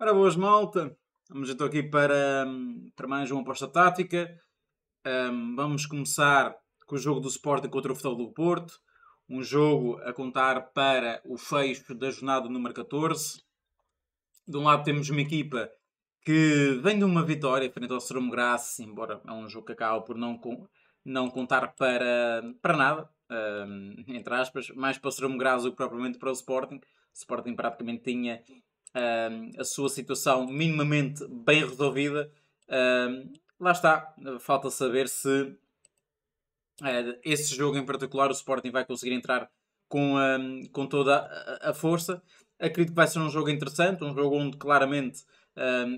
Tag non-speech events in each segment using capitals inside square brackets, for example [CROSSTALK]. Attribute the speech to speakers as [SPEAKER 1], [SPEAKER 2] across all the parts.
[SPEAKER 1] Ora boas malta, vamos então aqui para, hum, para mais uma aposta tática. Um, vamos começar com o jogo do Sporting contra o Futebol do Porto. Um jogo a contar para o fecho da jornada número 14. De um lado temos uma equipa que vem de uma vitória frente ao Serum Graça, embora é um jogo que acaba por não, não contar para, para nada, um, [LAUGHS] entre aspas, mais para o Serum Graça do que propriamente para o Sporting. O Sporting praticamente tinha a sua situação minimamente bem resolvida. lá está, falta saber se eh, esse jogo em particular o Sporting vai conseguir entrar com, com toda a, força. Acredito que vai ser um jogo interessante, um jogo onde claramente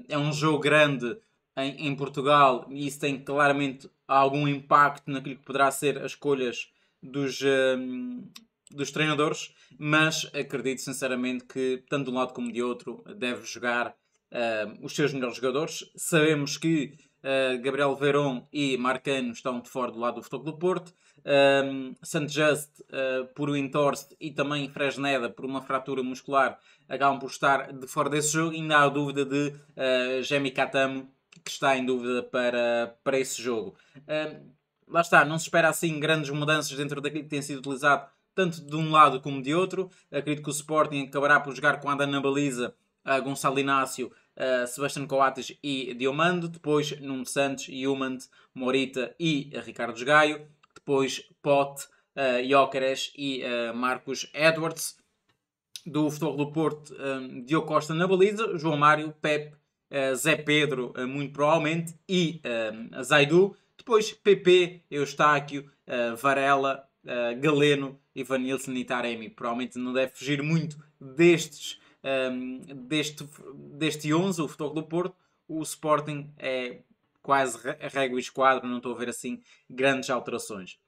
[SPEAKER 1] é um jogo grande em, em Portugal e isso tem claramente algum impacto naquilo que poderá ser as escolhas dos, dos treinadores, mas acredito sinceramente que, tanto de um lado como de outro, deve jogar uh, os seus melhores jogadores. Sabemos que uh, Gabriel Verón e Marcano estão de fora do lado do Futebol do Porto, um, ah, just uh, por um entorse e também Fresneda por uma fratura muscular acabam por estar de fora desse jogo. ainda há a dúvida de uh, Jamie Catamo, que está em dúvida para, para esse jogo. lá está, não se espera assim grandes mudanças dentro daquilo que tem sido utilizado tanto de um lado como de outro. Acredito que o Sporting acabará por jogar com a na baliza uh, Gonçalo Inácio, uh, eh, Sebastião Coates e Diomando. Depois Nuno Santos, Humant, Morita e eh, Ricardo Gaio. Depois Pote, uh, Jóqueres e uh, Marcos Edwards. Do Futebol do Porto, um, Diogo Costa na baliza, João Mário, Pepe, uh, Zé Pedro, muito provavelmente, e Zaidu. Depois PP, Eustáquio, Varela uh, Galeno e Vanilson e Taremi. Provavelmente não deve fugir muito destes, um, ehm, deste, deste 11, o Futebol do Porto. O Sporting é quase é régua e esquadro, não estou a ver assim grandes alterações.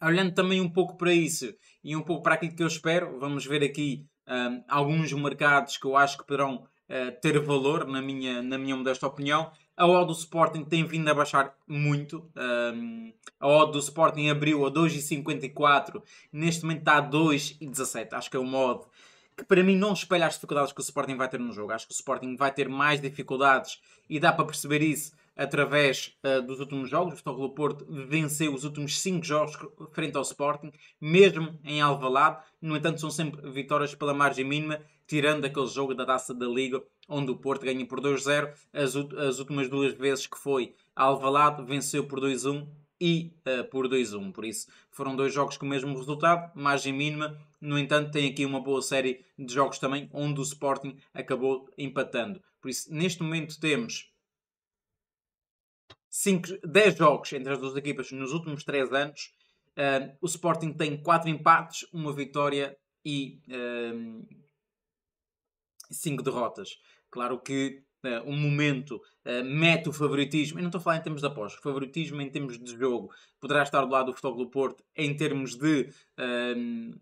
[SPEAKER 1] Olhando também um pouco para isso e um pouco para aquilo que eu espero, vamos ver aqui um, ehm, alguns mercados que eu acho que poderão uh, ter valor, na minha, na minha modesta opinião. A odd do Sporting tem vindo a baixar muito. Um, a odd do Sporting abriu a 2,54. Neste momento está a 2,17. Acho que é o modo que para mim não espelha as dificuldades que o Sporting vai ter no jogo. Acho que o Sporting vai ter mais dificuldades e dá para perceber isso através uh, dos últimos jogos. O Futebol do Porto venceu os últimos 5 jogos frente ao Sporting, mesmo em Alvalade. No entanto, são sempre vitórias pela margem mínima tirando aquele jogo da taça da Liga, onde o Porto ganha por 2-0. As, últimas duas vezes que foi Alvalade, venceu por 2-1 e uh, por 2-1. Por isso, foram dois jogos com o mesmo resultado, margem mínima. No entanto, tem aqui uma boa série de jogos também, onde o Sporting acabou empatando. Por isso, neste momento temos 10 jogos entre as duas equipas nos últimos 3 anos. Uh, o Sporting tem 4 empates, uma vitória e eh, cinco derrotas. Claro que uh, um momento uh, mete o favoritismo, e não estou a falar em termos de aposta, favoritismo em termos de jogo poderá estar do lado do Futebol do Porto em termos de. Uh,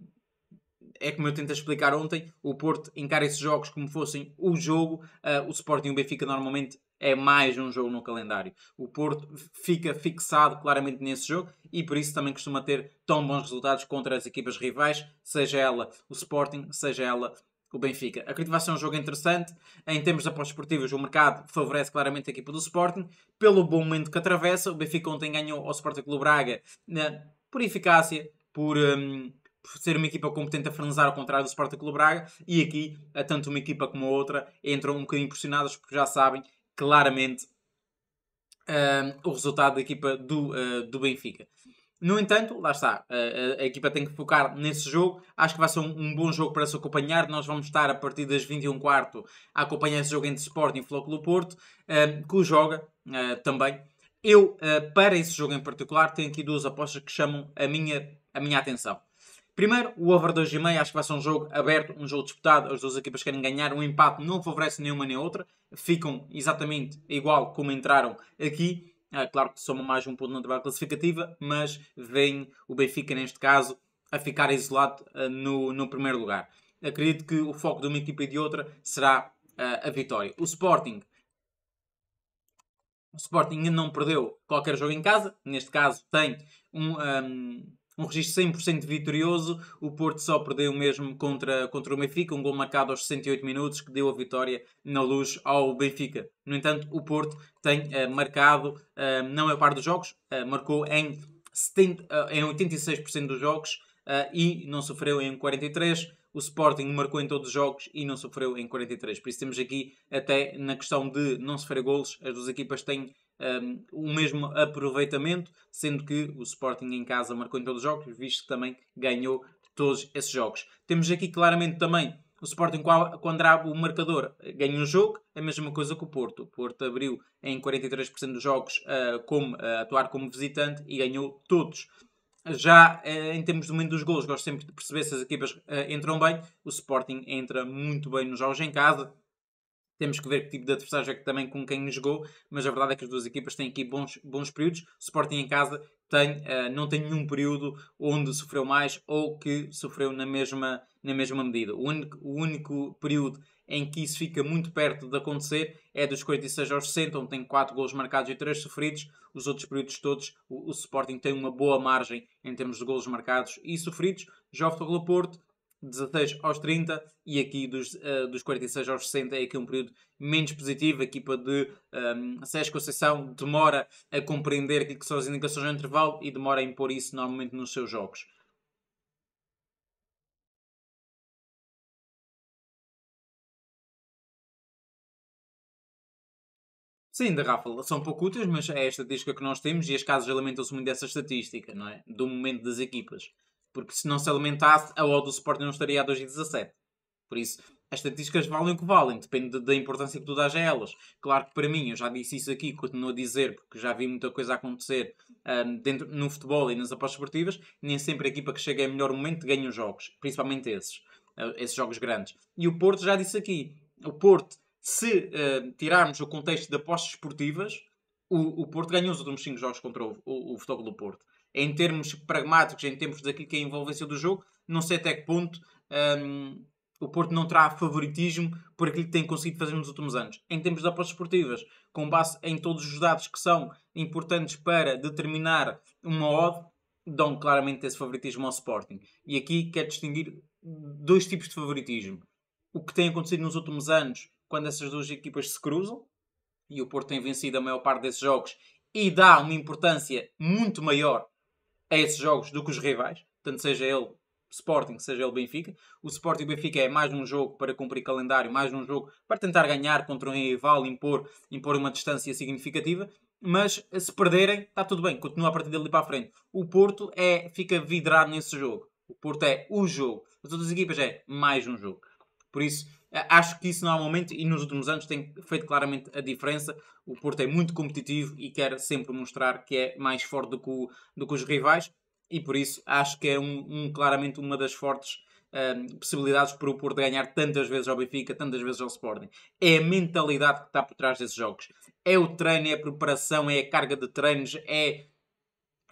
[SPEAKER 1] é como eu tentei explicar ontem, o Porto encara esses jogos como fossem o jogo, uh, o Sporting e o Benfica normalmente é mais um jogo no calendário. O Porto fica fixado claramente nesse jogo e por isso também costuma ter tão bons resultados contra as equipas rivais, seja ela o Sporting, seja ela o Benfica. Acredito que vai ser um jogo interessante. Em termos de apostas esportivas, o mercado favorece claramente a equipa do Sporting. Pelo bom momento que atravessa, o Benfica ontem ganhou ao Sporting Clube Braga né, por eficácia, por, um, por, ser uma equipa competente a franzar ao contrário do Sporting Clube Braga. E aqui, tanto uma equipa como a outra entram um bocadinho impressionadas porque já sabem claramente um, o resultado da equipa do, uh, do Benfica. No entanto, lá está, a, equipa tem que focar nesse jogo. Acho que vai ser um, um, bom jogo para se acompanhar. Nós vamos estar a partir das 21 quarto a acompanhar esse jogo entre Sporting e Flóculo Porto, eh, que o joga eh, também. Eu, eh, para esse jogo em particular, tenho aqui duas apostas que chamam a minha, a minha atenção. Primeiro, o over 2,5, acho que vai ser um jogo aberto, um jogo disputado, as duas equipas querem ganhar, um empate não favorece nenhuma nem outra, ficam exatamente igual como entraram aqui. É claro que soma mais um ponto na tabela classificativa, mas vem o Benfica, neste caso, a ficar isolado ah, no, no primeiro lugar. Acredito que o foco de uma equipa e de outra será ah, a vitória. O Sporting. O Sporting ainda não perdeu qualquer jogo em casa. Neste caso, tem um, um um registro 100% vitorioso. O Porto só perdeu mesmo contra, contra o Benfica, um gol marcado aos 68 minutos que deu a vitória na luz ao Benfica. No entanto, o Porto tem uh, marcado, uh, não é par dos jogos, uh, marcou em, 70, em 86% dos jogos e não sofreu em 43%. O Sporting marcou em todos os jogos e não sofreu em 43. Por isso temos aqui, até na questão de não sofrer golos, as duas equipas têm um, o mesmo aproveitamento, sendo que o Sporting em casa marcou em todos os jogos, visto que também ganhou todos esses jogos. Temos aqui claramente também o Sporting, quando abre o marcador, ganha um jogo, a mesma coisa que o Porto. O Porto abriu em 43% dos jogos uh, como, uh, atuar como visitante e ganhou todos. Já uh, em termos do momento dos gols, gosto sempre de perceber se as equipas uh, entram bem. O Sporting entra muito bem nos jogos em casa, temos que ver que tipo de adversário é que também com quem jogou, mas a verdade é que as duas equipas têm aqui bons, bons períodos. O Sporting em casa tem, uh, não tem nenhum período onde sofreu mais ou que sofreu na mesma, na mesma medida. O único, o único período em que isso fica muito perto de acontecer é dos 46 aos 60, onde tem 4 gols marcados e 3 sofridos. Os outros períodos todos, o, o Sporting tem uma boa margem em termos de gols marcados e sofridos. Jovem Porto 16 aos 30 e aqui dos, uh, dos 46 aos 60 é aqui um período menos positivo. A equipa de um, ehm, Sérgio Conceição demora a compreender aquilo que são as indicações do intervalo e demora a impor isso normalmente nos seus jogos. Sim, de Rafa, são pouco úteis, mas é a estatística que nós temos e as casas alimentam-se muito dessa estatística, não é? Do momento das equipas. Porque se não se alimentasse, a O do Sporting não estaria a 2,17. Por isso, as estatísticas valem o que valem, depende da importância que tu dás a elas. Claro que para mim, eu já disse isso aqui, continuo a dizer, porque já vi muita coisa acontecer hum, dentro, no futebol e nas apostas esportivas, nem sempre a equipa que chega em melhor momento ganha os jogos, principalmente esses, hum, esses jogos grandes. E o Porto já disse aqui, o Porto, se uh, tirarmos o contexto de apostas esportivas, o, o Porto ganhou os últimos 5 jogos contra o, o, o Futebol do Porto em termos pragmáticos, em termos daquilo que é a envolvência do jogo, não sei até que ponto um, o Porto não terá favoritismo por aquilo que tem conseguido fazer nos últimos anos. Em termos de apostas esportivas, com base em todos os dados que são importantes para determinar uma odd, dão claramente esse favoritismo ao Sporting. E aqui quero distinguir dois tipos de favoritismo. O que tem acontecido nos últimos anos, quando essas duas equipas se cruzam, e o Porto tem vencido a maior parte desses jogos, e dá uma importância muito maior a esses jogos do que os rivais, tanto seja ele Sporting, seja ele Benfica. O Sporting Benfica é mais um jogo para cumprir calendário, mais um jogo para tentar ganhar contra um rival, impor, impor uma distância significativa. Mas se perderem, está tudo bem, continua a partir dele para a frente. O Porto é, fica vidrado nesse jogo. O Porto é o jogo. As outras equipas é mais um jogo. Por isso, eh, acho que isso normalmente, é e nos últimos anos, tem feito claramente a diferença. O Porto é muito competitivo e quer sempre mostrar que é mais forte do que, o, do que os rivais, e por isso acho que é um, um claramente uma das fortes um, eh, possibilidades para o Porto ganhar tantas vezes ao Benfica, tantas vezes ao Sporting. É a mentalidade que está por trás desses jogos. É o treino, é a preparação, é a carga de treinos, é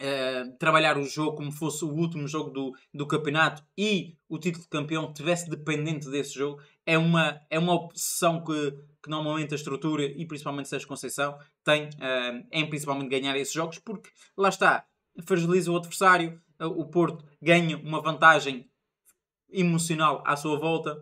[SPEAKER 1] Uh, trabalhar o jogo como fosse o último jogo do, do campeonato e o título de campeão estivesse dependente desse jogo, é uma, é uma opção que, que normalmente a estrutura e principalmente Sérgio Conceição tem uh, em principalmente ganhar esses jogos, porque lá está, fragiliza o adversário, eh, o Porto ganha uma vantagem emocional à sua volta.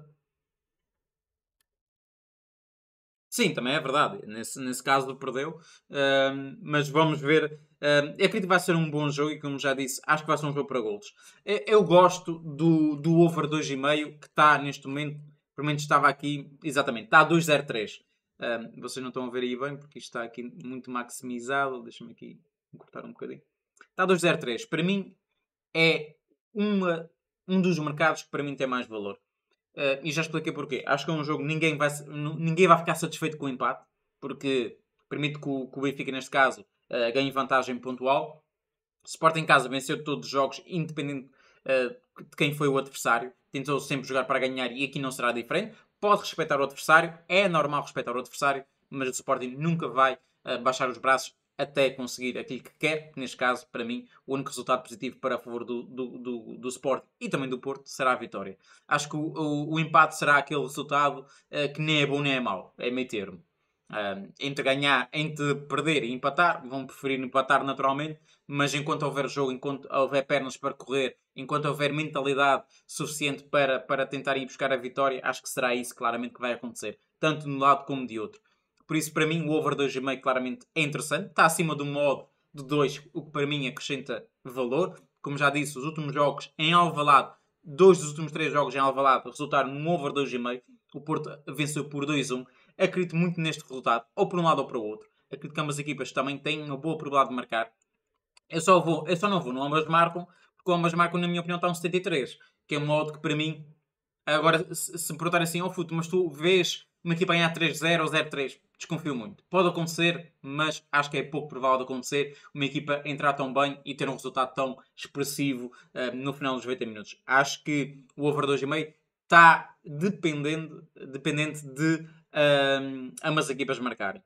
[SPEAKER 1] Sim, também é verdade. Nesse, nesse caso perdeu. Uh, mas vamos ver. Uh, eu acredito que vai ser um bom jogo e, como já disse, acho que vai ser um jogo para golos. Eu, eu gosto do, do over 2,5 que está neste momento pelo menos estava aqui, exatamente, está a 203. Um, vocês não estão a ver aí bem, porque isto está aqui muito maximizado. Deixa-me aqui cortar um bocadinho. Está a 203. Para mim, é uma, um dos mercados que para mim tem mais valor. Uh, e já expliquei porquê. Acho que é um jogo que ninguém vai, ninguém vai ficar satisfeito com o empate, porque permite que o, que o Benfica, neste caso, uh, ganhe vantagem pontual. O Sporting Casa venceu todos os jogos, independente uh, de quem foi o adversário, tentou sempre jogar para ganhar e aqui não será diferente. Pode respeitar o adversário, é normal respeitar o adversário, mas o Sporting nunca vai uh, baixar os braços até conseguir aquilo que quer. Neste caso, para mim, o único resultado positivo para favor do, do, do, do Sporting e também do Porto será a vitória. Acho que o, o, o empate será aquele resultado uh, que nem é bom nem é mau, é meio termo. Uh, entre ganhar, entre perder e empatar, vão preferir empatar naturalmente, mas enquanto houver jogo, enquanto houver pernas para correr, enquanto houver mentalidade suficiente para, para tentar ir buscar a vitória, acho que será isso claramente que vai acontecer, tanto de um lado como de outro. Por isso, para mim, o over 2,5 claramente é interessante, está acima do modo de 2, o que para mim acrescenta valor. Como já disse, os últimos jogos em Alvalade, dois dos últimos três jogos em Alvalade resultaram num over 2,5, o Porto venceu por 2-1. Acredito muito neste resultado, ou para um lado ou para o outro. Acredito que ambas equipas também têm uma boa probabilidade de marcar. Eu só, vou, eu só não vou no ambas marcam como as marcam, na minha opinião, está um 73, que é um modo que para mim. Agora, se me perguntarem assim, oh futebol, mas tu vês uma equipa ganhar 3-0 ou 0-3, desconfio muito. Pode acontecer, mas acho que é pouco provável de acontecer uma equipa entrar tão bem e ter um resultado tão expressivo uh, no final dos 90 minutos. Acho que o over 2,5 está dependente dependente de uh, ambas equipas marcarem.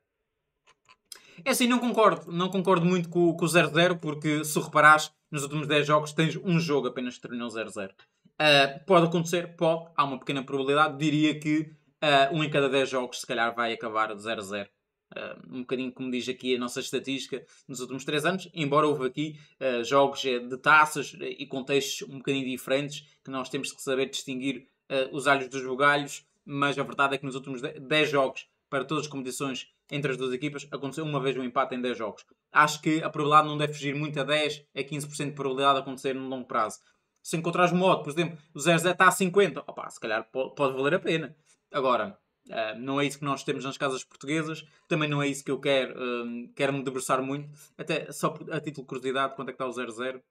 [SPEAKER 1] É assim, não concordo, não concordo muito com, com o 0-0, porque se reparares, nos últimos 10 jogos tens um jogo apenas que terminou 0-0. Uh, pode acontecer, pode, há uma pequena probabilidade. Diria que uh, um em cada 10 jogos se calhar vai acabar 0-0. Uh, ah, um bocadinho como diz aqui a nossa estatística nos últimos 3 anos, embora houve aqui uh, jogos eh, de taças eh, e contextos um bocadinho diferentes, que nós temos que saber distinguir os alhos dos bugalhos, mas a verdade é que nos últimos 10 jogos, para todas as competições entre as duas equipas, aconteceu uma vez um empate em 10 jogos acho que a probabilidade não deve fugir muito a 10 a 15% de probabilidade de acontecer no longo prazo. Se encontrares um modo, por exemplo, o 00 está a 50, opa, se calhar pode valer a pena. Agora, eh, não é isso que nós temos nas casas portuguesas, também não é isso que eu quero, ehm, quero me debruçar muito. Até só a título de curiosidade, quanto é que está o 00?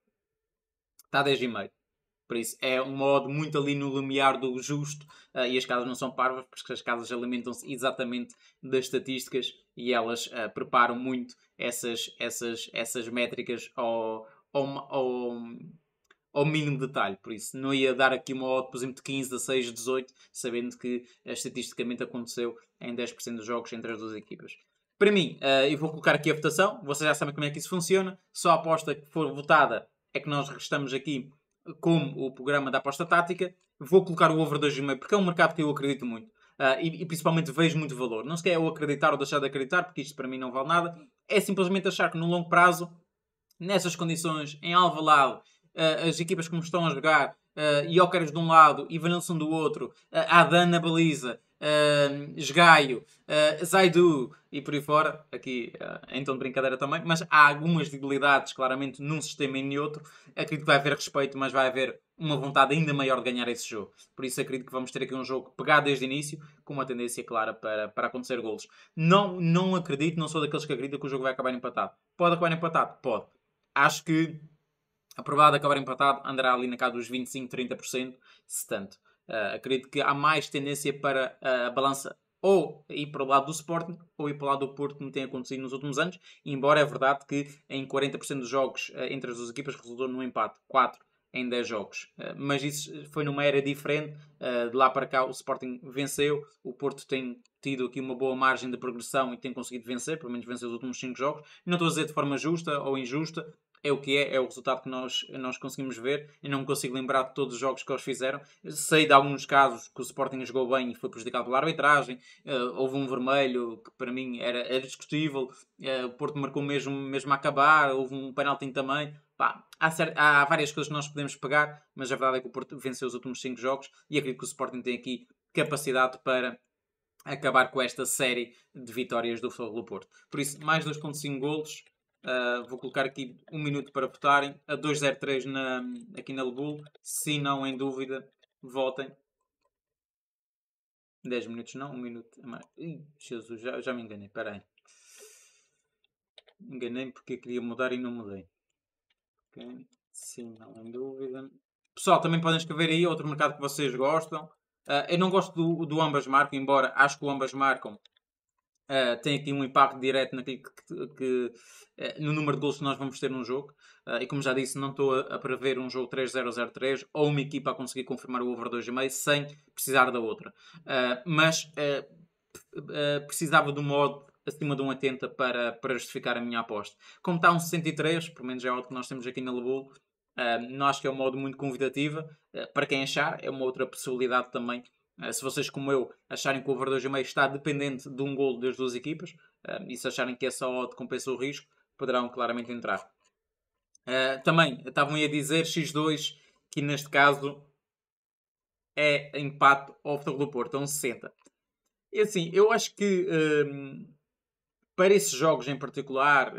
[SPEAKER 1] Está a 10,5. Por isso é um modo muito ali no limiar do justo uh, e as casas não são parvas, porque as casas alimentam-se exatamente das estatísticas e elas uh, preparam muito essas, essas, essas métricas ao, ao, ao, ao, mínimo detalhe. Por isso não ia dar aqui uma odd, por exemplo, de 15, 16, 18, sabendo que eh, estatisticamente aconteceu em 10% dos jogos entre as duas equipas. Para mim, uh, eu vou colocar aqui a votação, vocês já sabem como é que isso funciona, só a aposta que for votada é que nós restamos aqui como o programa da aposta tática, vou colocar o over 2,5 porque é um mercado que eu acredito muito. Uh, e, e, principalmente vejo muito valor. Não sequer é eu acreditar ou deixar de acreditar, porque isto para mim não vale nada. É simplesmente achar que no longo prazo, nessas condições, em Alvalade, uh, as equipas como estão a jogar, uh, ah, Jokeres de um lado e Vanilson do outro, uh, Adan na baliza, uh, Esgaio, uh, Zaidu e por aí fora, aqui uh, em tom de brincadeira também, mas há algumas debilidades claramente num sistema e em outro. Acredito que vai haver respeito, mas vai haver uma vontade ainda maior de ganhar esse jogo. Por isso acredito que vamos ter aqui um jogo pegado desde o início, com uma tendência clara para, para acontecer golos. Não, não acredito, não sou daqueles que acreditam que o jogo vai acabar empatado. Pode acabar empatado? Pode. Acho que aprovado acabar empatado, andará ali na casa dos 25, 30%, se tanto. Uh, acredito que há mais tendência para ah, a balança ou ir para o lado do Sporting ou ir para o lado do Porto, como tem acontecido nos últimos anos, embora é verdade que em 40% dos jogos uh, entre as duas equipas resultou num empate, 4 em 10 jogos. Uh, mas isso foi numa era diferente, de lá para cá o Sporting venceu, o Porto tem tido aqui uma boa margem de progressão e tem conseguido vencer, pelo menos vencer os últimos 5 jogos. Não estou a dizer de forma justa ou injusta, é o que é, é o resultado que nós, nós conseguimos ver. Eu não consigo lembrar de todos os jogos que eles fizeram. Sei de alguns casos que o Sporting jogou bem e foi prejudicado pela arbitragem. Uh, houve um vermelho que para mim era, era discutível. Uh, o Porto marcou mesmo, mesmo a acabar. Houve um penalti também. Pá, há, há, várias coisas que nós podemos pegar, mas a verdade é que o Porto venceu os últimos 5 jogos e acredito que o Sporting tem aqui capacidade para acabar com esta série de vitórias do Fogo do Porto. Por isso, mais 2.5 golos Uh, vou colocar aqui um minuto para votarem. A 203 na, aqui na Lebul. Se não em dúvida, votem. 10 minutos não, um minuto a mais. Ih, Jesus, já, já me enganei, peraí. Enganei porque queria mudar e não mudei. Ok, sim, não em dúvida. Pessoal, também podem escrever aí outro mercado que vocês gostam. Uh, eu não gosto do, do ambas marcam, embora acho que o ambas marcam Uh, tem aqui um impacto direto naquilo que, que uh, no número de gols que nós vamos ter num jogo. Uh, e como já disse, não estou a, a, prever um jogo 3-0-0-3 ou uma equipa a conseguir confirmar o over 2,5 sem precisar da outra. mas precisava de um modo acima de um 80 para, para justificar a minha aposta. Como está um 63, pelo menos é o que nós temos aqui na Lebul, não acho que é um modo muito convidativo. para quem achar, é uma outra possibilidade também eh, se vocês, como eu, acharem que o over 2,5 está dependente de um gol das duas equipas eh, e se acharem que é essa odd compensa o risco, poderão claramente entrar. Eh, também estavam a dizer X2 que neste caso é empate ao Futebol do Porto, é um 60. E assim, eu acho que ehm, para esses jogos em particular,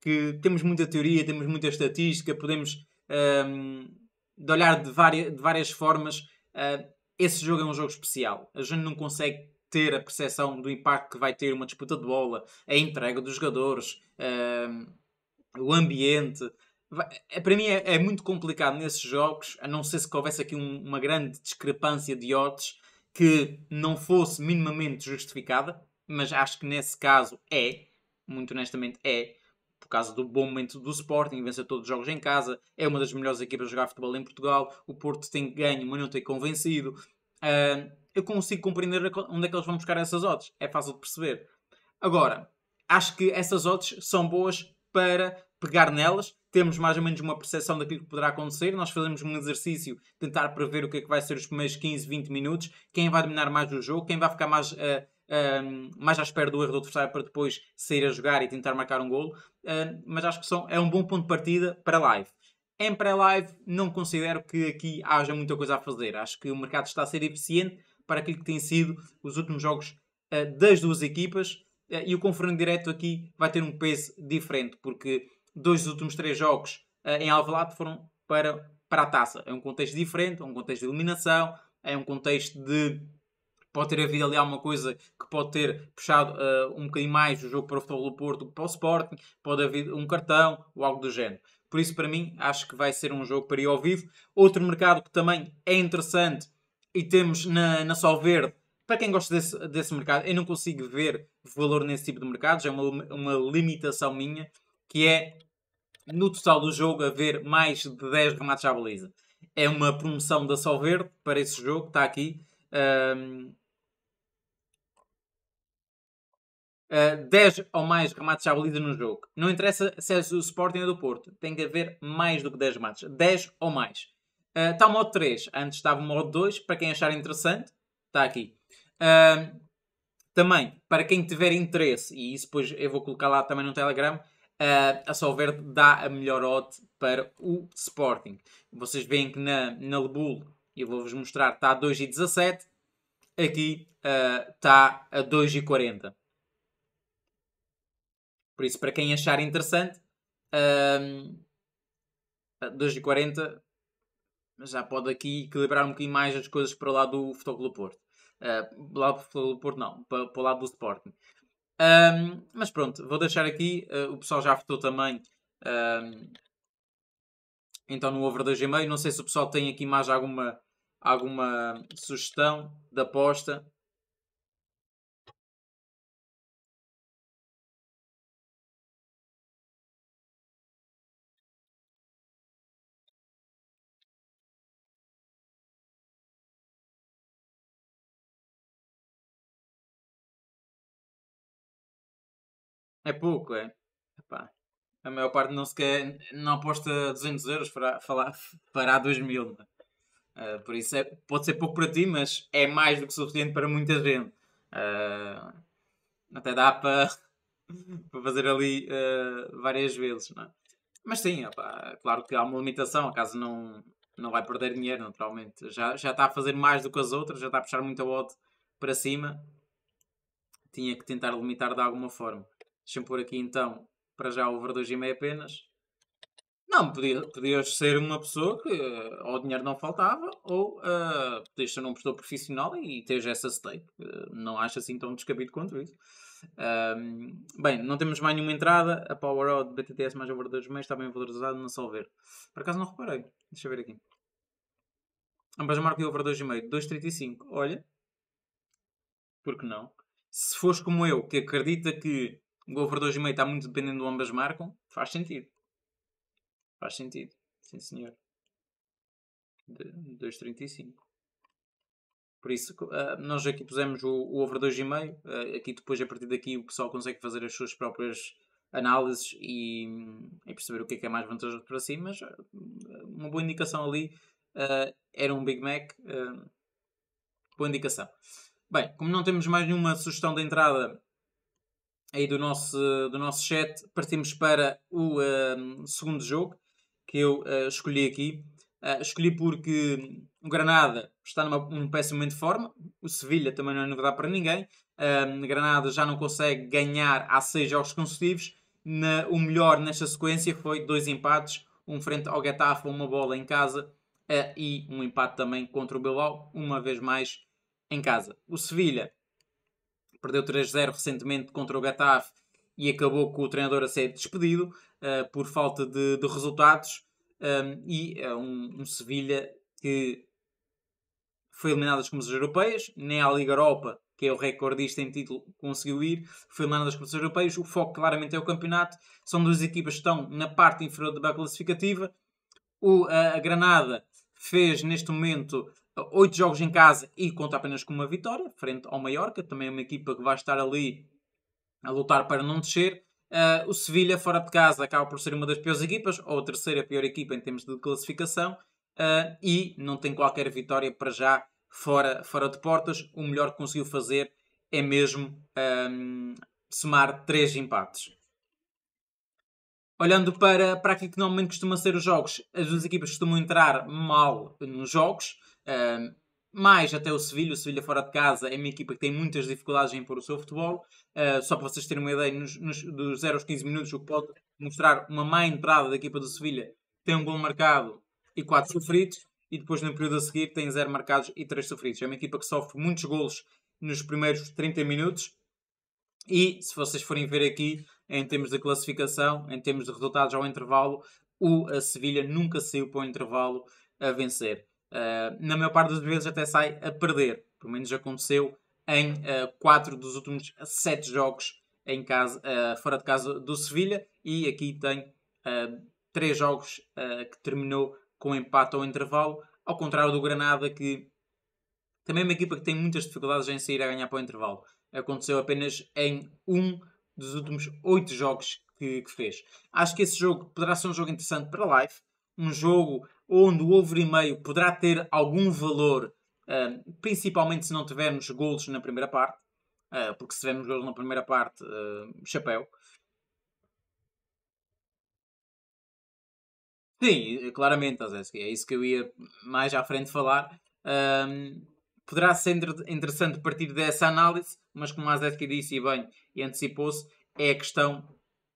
[SPEAKER 1] que temos muita teoria, temos muita estatística, podemos ehm, de olhar de várias, de várias formas. Uh, esse jogo é um jogo especial. A gente não consegue ter a percepção do impacto que vai ter uma disputa de bola, a entrega dos jogadores, ehm, o ambiente. É, para mim é, é, muito complicado nesses jogos, a não ser se houvesse aqui um, uma grande discrepância de odds que não fosse minimamente justificada, mas acho que nesse caso é, muito honestamente é, por causa do bom momento do Sporting, vencer todos os jogos em casa, é uma das melhores equipas a jogar futebol em Portugal, o Porto tem ganho, mas não tem convencido, uh, eu consigo compreender é onde é que eles vão buscar essas odds. É fácil de perceber. Agora, acho que essas odds são boas para pegar nelas. Temos mais ou menos uma percepção daquilo que poderá acontecer. Nós fazemos um exercício, tentar prever o que é que vai ser os primeiros 15, 20 minutos, quem vai dominar mais o jogo, quem vai ficar mais, uh, uh, mais à espera do erro do adversário para depois sair a jogar e tentar marcar um golo. Uh, mas acho que são, é um bom ponto de partida para live. Em pré-live, não considero que aqui haja muita coisa a fazer. Acho que o mercado está a ser eficiente para aquilo que tem sido os últimos jogos uh, das duas equipas. Uh, e o confronto direto aqui vai ter um peso diferente, porque dois dos últimos três jogos uh, em Alvalade foram para, para a taça. É um contexto diferente, é um contexto de eliminação, é um contexto de. Pode ter havido ali alguma coisa que pode ter puxado um bocadinho mais o jogo para o Futebol do Porto para o Sporting, pode haver um cartão ou algo do género. Por isso, para mim, acho que vai ser um jogo para ir ao vivo. Outro mercado que também é interessante e temos na, na Sol Verde, para quem gosta desse, desse mercado, eu não consigo ver valor nesse tipo de mercados, é uma, uma limitação minha, que é no total do jogo haver mais de 10 remates à baliza. É uma promoção da Sol Verde para esse jogo, está aqui. Um, uh, eh, 10 ou mais remates à baliza no jogo. Não interessa se é o Sporting ou do Porto, tem que haver mais do que 10 remates, 10 ou mais. Uh, eh, está o modo 3, antes estava o modo 2, para quem achar interessante, está aqui. Uh, também, para quem tiver interesse, e isso depois eu vou colocar lá também no Telegram, uh, a Solverde dá a melhor odd para o Sporting. Vocês veem que na, na Lebul, eu vou-vos mostrar, está a 2,17, aqui uh, está a 2,40. Por isso, para quem achar interessante, um, 2h40 já pode aqui equilibrar um bocadinho mais as coisas para o lado do Futebol Porto. Uh, lá para o Porto não, para, para o lado do Sporting. Um, mas pronto, vou deixar aqui. Uh, o pessoal já votou também. Um, então no over 2,5. Não sei se o pessoal tem aqui mais alguma, alguma sugestão de aposta. É pouco, é. Epá. A maior parte não se quer, não aposta 200 euros para, falar, para 2 mil. Uh, por isso é, pode ser pouco para ti, mas é mais do que suficiente para muita gente. Uh, até dá para, [LAUGHS] para fazer ali uh, várias vezes, não é? Mas sim, opa, claro que há uma limitação, acaso não, não vai perder dinheiro, naturalmente. Já, já está a fazer mais do que as outras, já está a puxar muita odd para cima. Tinha que tentar limitar de alguma forma. Deixa-me pôr aqui então, para já, over 2,5 apenas. Não, podias, podias ser uma pessoa que uh, ou o dinheiro não faltava, ou uh, eh, podias ser um professor profissional e teres essa stake. Uh, não acho assim tão descabido quanto isso. bem, não temos mais nenhuma entrada. A Power Out de BTTS mais over 2,5 está bem valorizada na Solver. Por acaso não reparei. Deixa eu ver aqui. Ambas marcam over 2,5. 2,35. Olha. por que não? Se fores como eu, que acredita que um over 2,5 está muito dependendo do ambas marcam. Faz sentido. Faz sentido. Sim, senhor. 2,35. Por isso, ah, nós aqui pusemos o, o over 2,5. Uh, ah, aqui depois, a partir daqui, o pessoal consegue fazer as suas próprias análises e, hum, e perceber o que é, que é mais vantajoso para si. Mas ah, uma boa indicação ali era um Big Mac. boa indicação. Bem, como não temos mais nenhuma sugestão de entrada aí do nosso, do nosso chat, partimos para o eh, segundo jogo que eu uh, escolhi aqui. Uh, escolhi porque o Granada está numa, num péssimo momento de forma, o Sevilha também não é novidade para ninguém. Um, Granada já não consegue ganhar há seis jogos consecutivos. Na, o melhor nesta sequência foi dois empates, um frente ao Getafe, uma bola em casa uh, e um empate também contra o Bilbao, uma vez mais em casa. O Sevilha perdeu 3-0 recentemente contra o Getafe e acabou com o treinador a ser despedido uh, por falta de, de resultados. Um, ehm, e é um, um Sevilha que foi eliminado das competições europeias, nem a Liga Europa, que é o recordista em título, conseguiu ir, foi eliminado das competições europeias. O foco claramente é o campeonato. São duas equipas que estão na parte inferior da classificativa. O, a, eh, a Granada fez neste momento oito jogos em casa e conta apenas com uma vitória, frente ao Mallorca, também é uma equipa que vai estar ali a lutar para não descer. Uh, o Sevilha, fora de casa, acaba por ser uma das piores equipas, ou a terceira pior equipa em termos de classificação, uh, e não tem qualquer vitória para já fora, fora de portas. O melhor que conseguiu fazer é mesmo um, ah, somar três empates. Olhando para, para aquilo que normalmente costuma ser os jogos, as duas equipas costumam entrar mal nos jogos, um, mais até o Sevilha, o Sevilha fora de casa é uma equipa que tem muitas dificuldades em pôr o seu futebol. Uh, só para vocês terem uma ideia, nos, nos, dos 0 aos 15 minutos, o que pode mostrar uma má entrada da equipa do Sevilha, tem um gol marcado e 4 sofridos, e depois no período a seguir tem 0 marcados e 3 sofridos. É uma equipa que sofre muitos golos nos primeiros 30 minutos. E se vocês forem ver aqui, em termos de classificação, em termos de resultados ao intervalo, o Sevilha nunca saiu para o intervalo a vencer. Uh, na maior parte das vezes até sai a perder. Pelo menos aconteceu em uh, quatro dos últimos sete jogos em casa, uh, fora de casa do Sevilha. E aqui tem três jogos que terminou com empate ao intervalo. Ao contrário do Granada, que também é uma equipa que tem muitas dificuldades em sair a ganhar para o intervalo. Aconteceu apenas em um dos últimos oito jogos que, que fez. Acho que esse jogo poderá ser um jogo interessante para a live. Um jogo onde o over e meio poderá ter algum valor, principalmente se não tivermos golos na primeira parte, ah, porque se tivermos golos na primeira parte, ah, chapéu. Sim, claramente, é isso que eu ia mais à frente falar. Um, poderá ser interessante partir dessa análise, mas como a que disse e bem, e antecipou-se, é a questão,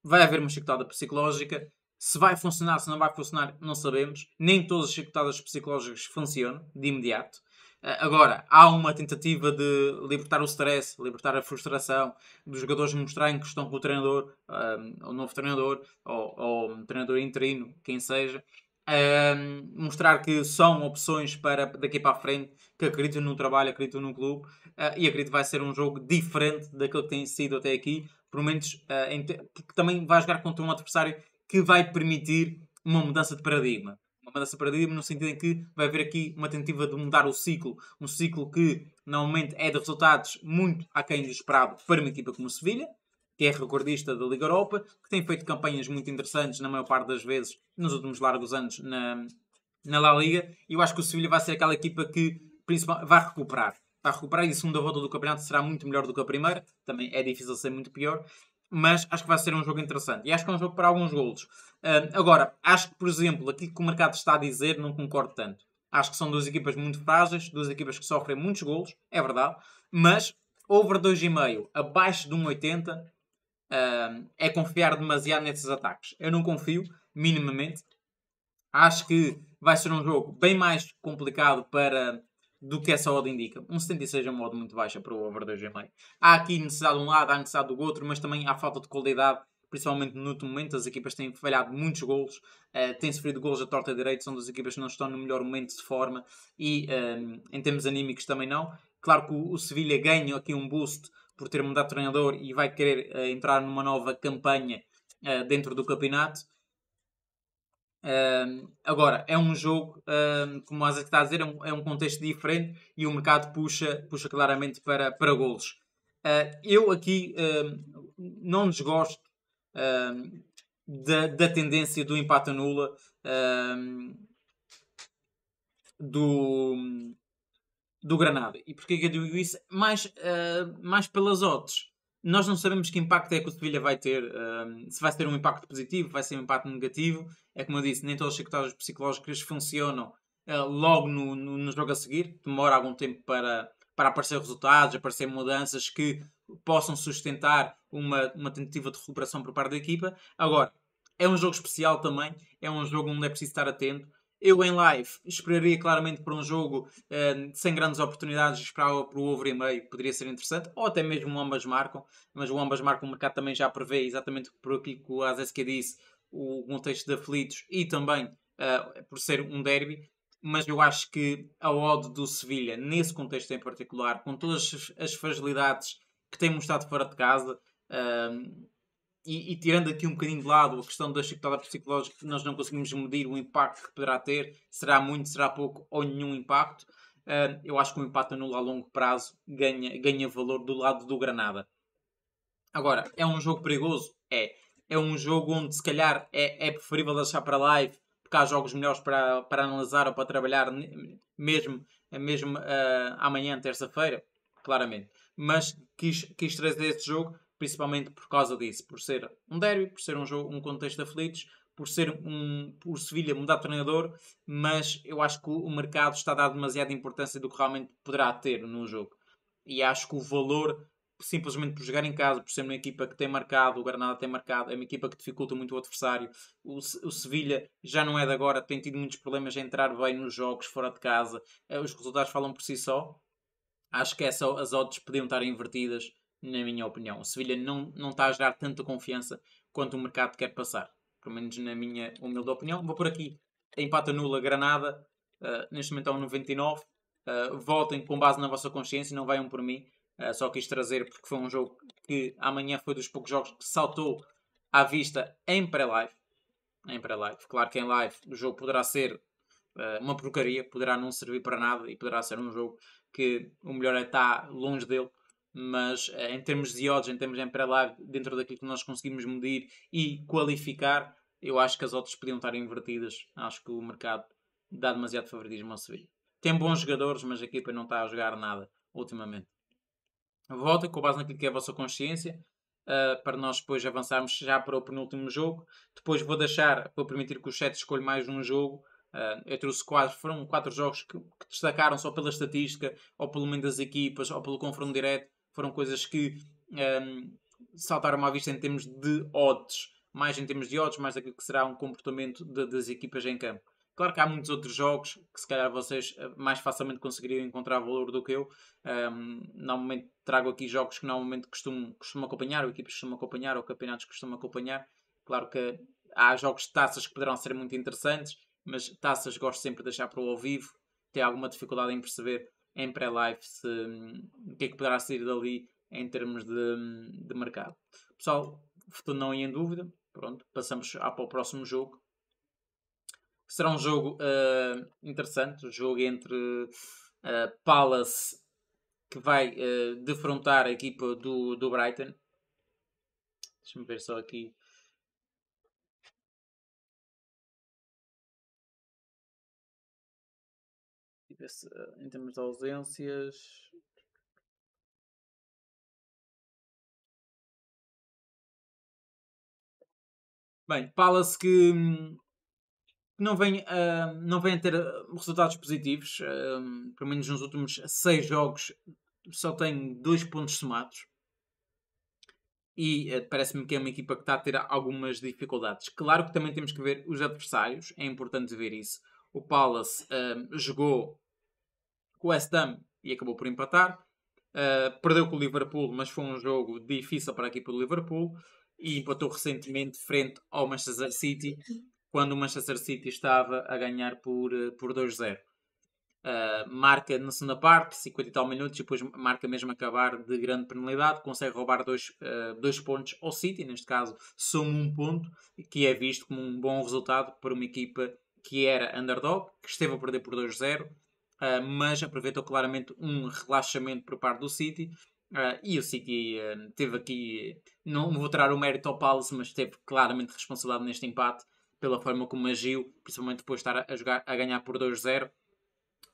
[SPEAKER 1] vai haver uma chicotada psicológica, se vai funcionar, se não vai funcionar, não sabemos. Nem todas as chicotadas psicológicas funcionam de imediato. Ah, agora, há uma tentativa de libertar o stress, libertar a frustração, dos jogadores mostrarem que estão com o treinador, um, ah, o novo treinador, ou, ou um treinador interino, quem seja, um, ah, mostrar que são opções para daqui para a frente, que acreditam no trabalho, acreditam no clube, uh, e acredito que vai ser um jogo diferente daquele que tem sido até aqui, por momentos uh, também vai jogar contra um adversário que vai permitir uma mudança de paradigma. Uma mudança de paradigma no sentido em que vai haver aqui uma tentativa de mudar o ciclo, um ciclo que normalmente é de resultados muito aquém do esperado para uma equipa como o Sevilha, que é recordista da Liga Europa, que tem feito campanhas muito interessantes na maior parte das vezes nos últimos largos anos na, na La Liga, e eu acho que o Sevilha vai ser aquela equipa que vai recuperar. Vai recuperar e a segunda volta do campeonato será muito melhor do que a primeira, também é difícil ser muito pior, mas acho que vai ser um jogo interessante. E acho que é um jogo para alguns golos. Uh, agora, acho que, por exemplo, aquilo que o mercado está a dizer, não concordo tanto. Acho que são duas equipas muito frágeis, duas equipas que sofrem muitos golos, é verdade, mas over 2,5 abaixo de 1,80 uh, é confiar demasiado nesses ataques. Eu não confio, minimamente. Acho que vai ser um jogo bem mais complicado para do que essa odd indica. Um 76 é uma odd muito baixa para o over 2,5. Há aqui necessidade de um lado, há necessidade do outro, mas também há falta de qualidade, principalmente no momento. As equipas têm falhado muitos golos, uh, têm sofrido golos à torta direita, são das equipas que não estão no melhor momento de forma e um, ehm, em termos anímicos também não. Claro que o, o Sevilha ganha aqui um boost por ter mudado de treinador e vai querer uh, entrar numa nova campanha uh, dentro do campeonato agora, é um jogo, como o Asa está a dizer, é um, é um, contexto diferente e o mercado puxa, puxa claramente para, para golos. Uh, eu aqui não desgosto da, da tendência do empate nula do, do Granada. E porquê que eu digo isso? Mais, uh, mais pelas odds nós não sabemos que impacto é que o Sevilha vai ter. Hum, se vai ter um impacto positivo, vai ser um impacto negativo. É como eu disse, nem todas as chicotadas psicológicas funcionam uh, logo no, no, no, jogo a seguir. Demora algum tempo para, para aparecer resultados, aparecer mudanças que possam sustentar uma, uma tentativa de recuperação por parte da equipa. Agora, é um jogo especial também. É um jogo onde é preciso estar atento. Eu em live esperaria claramente por um jogo eh, sem grandes oportunidades, esperava o over e meio, poderia ser interessante, ou até mesmo ambas marcam, mas o ambas marcam o mercado também já prevê exatamente por aquilo que o Azeski disse, o contexto de aflitos e também eh, por ser um derby, mas eu acho que a odd do Sevilha, nesse contexto em particular, com todas as fragilidades que tem mostrado fora de casa, eh, e, e, tirando aqui um bocadinho de lado a questão da chicotada psicológica, nós não conseguimos medir o impacto que poderá ter, será muito, será pouco ou nenhum impacto. Uh, eu acho que o impacto nulo a longo prazo ganha, ganha valor do lado do Granada. Agora, é um jogo perigoso? É. É um jogo onde se calhar é, é preferível deixar para live, porque há jogos melhores para, para analisar ou para trabalhar mesmo, mesmo uh, amanhã, terça-feira, claramente. Mas quis, quis trazer este jogo principalmente por causa disso, por ser um derby, por ser um jogo, um contexto de aflitos, por ser um por Sevilha mudar de treinador, mas eu acho que o mercado está a dar demasiada importância do que realmente poderá ter no jogo. E acho que o valor simplesmente por jogar em casa, por ser uma equipa que tem marcado, o Granada tem marcado, é uma equipa que dificulta muito o adversário. O, o Sevilha já não é de agora, tem tido muitos problemas a entrar bem nos jogos fora de casa. Eh, os resultados falam por si só. Acho que essa, as odds podiam estar invertidas na minha opinião. O Sevilha não, não está a gerar tanta confiança quanto o mercado quer passar. Pelo menos na minha humilde opinião. Vou por aqui. Empata nula Granada. Uh, neste momento é um 99. Uh, eh, votem com base na vossa consciência. Não vaiam por mim. Uh, só quis trazer porque foi um jogo que amanhã foi dos poucos jogos que saltou à vista em pré-live. Em pré-live. Claro que em live o jogo poderá ser uma porcaria. Poderá não servir para nada. E poderá ser um jogo que o melhor é estar longe dele mas eh, em termos de odds, em termos de pré-live, dentro daquilo que nós conseguimos medir e qualificar, eu acho que as odds podiam estar invertidas. Acho que o mercado dá demasiado favoritismo ao Sevilha. Tem bons jogadores, mas a equipa não está a jogar nada ultimamente. Volta com base naquilo que é a vossa consciência, uh, para nós depois avançarmos já para o penúltimo jogo. Depois vou deixar, vou permitir que o chat escolha mais um jogo. Uh, eu trouxe quatro, foram quatro jogos que, que destacaram só pela estatística, ou pelo menos das equipas, ou pelo confronto direto foram coisas que um, saltaram à vista em termos de odds, mais em termos de odds, mais daquilo que será um comportamento de, das equipas em campo. Claro que há muitos outros jogos que se calhar vocês eh, mais facilmente conseguiriam encontrar valor do que eu. Um, normalmente trago aqui jogos que normalmente costumo, costumo acompanhar, ou equipas costumam acompanhar, ou campeonatos costumo acompanhar. Claro que há jogos de taças que poderão ser muito interessantes, mas taças gosto sempre de deixar para o ao vivo. Tem alguma dificuldade em perceber em pré-life se, hum, o que é que poderá sair dali em termos de, hum, de mercado. Pessoal, futuro não ia em dúvida. Pronto, passamos para o próximo jogo. Será um jogo uh, interessante, um jogo entre uh, Palace, que vai uh, defrontar a equipa do, do Brighton. Deixa-me ver só aqui
[SPEAKER 2] ver se eh, em termos de ausências. Bem, Palace que hum,
[SPEAKER 1] não vem, uh, não vem a ter eh, resultados positivos. Uh, pelo menos nos últimos seis jogos só tem dois pontos somados. E uh, parece-me que é uma equipa que está a ter algumas dificuldades. Claro que também temos que ver os adversários, é importante ver isso. O Palace jogou com o West Ham e acabou por empatar. Uh, perdeu com o Liverpool, mas foi um jogo difícil para a equipa do Liverpool e empatou recentemente frente ao Manchester City, quando o Manchester City estava a ganhar por, ah, por 2-0. Uh, ah, marca na segunda parte, 50 e tal minutos, e depois marca mesmo acabar de grande penalidade, consegue roubar dois, uh, dois pontos ao City, neste caso soma um ponto, que é visto como um bom resultado para uma equipa que era underdog, que esteve a perder por 2-0 uh, mas aproveitou claramente um relaxamento por parte do City. Uh, e o City uh, teve aqui, não vou tirar o mérito ao Palace, mas teve claramente responsabilidade neste empate pela forma como agiu, principalmente depois de estar a, jogar, a ganhar por 2-0.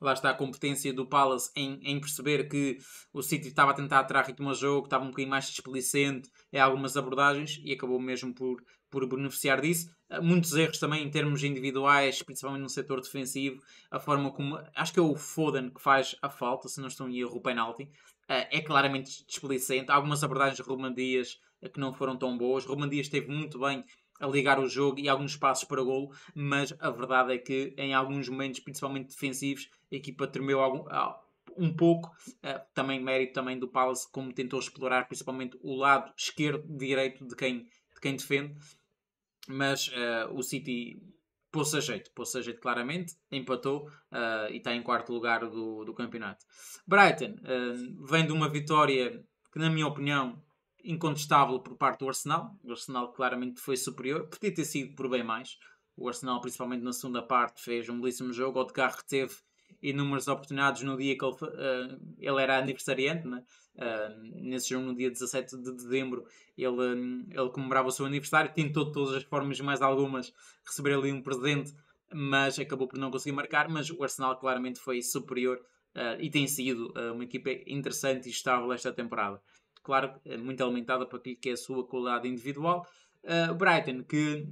[SPEAKER 1] Lá está a competência do Palace em, em perceber que o City estava a tentar atrair ritmo ao jogo, estava um bocadinho mais displicente em algumas abordagens e acabou mesmo por por beneficiar disso. Ah, muitos erros também em termos individuais, principalmente no setor defensivo. A forma como. Acho que é o Foden que faz a falta, se não estou em erro, o penalti. Ah, é claramente desplicente. Há algumas abordagens de Roman Dias ah, que não foram tão boas. Roman Dias esteve muito bem a ligar o jogo e alguns passos para golo, mas a verdade é que em alguns momentos, principalmente defensivos, a equipa tremeu algum, um pouco, também mérito também do Palace, como tentou explorar principalmente o lado esquerdo, direito de quem, de quem defende mas uh, o City pôs-se a jeito, pôs-se a jeito claramente, empatou uh, e está em quarto lugar do, do campeonato. Brighton uh, vem de uma vitória que, na minha opinião, incontestável por parte do Arsenal. O Arsenal claramente foi superior, podia ter sido por bem mais. O Arsenal, principalmente na segunda parte, fez um belíssimo jogo. O Odegaard teve inúmeras oportunidades no dia que ele, ele era aniversariante, né? Uh, nesse jogo, no dia 17 de dezembro, ele, hum, ele comemorava o seu aniversário, tentou de todas as formas, mais algumas, receber ali um presente, mas acabou por não conseguir marcar. Mas o Arsenal claramente foi superior uh, e tem sido uh, uma equipa interessante e estável esta temporada. Claro, ah, muito alimentada para aquilo que é a sua qualidade individual. o Brighton, que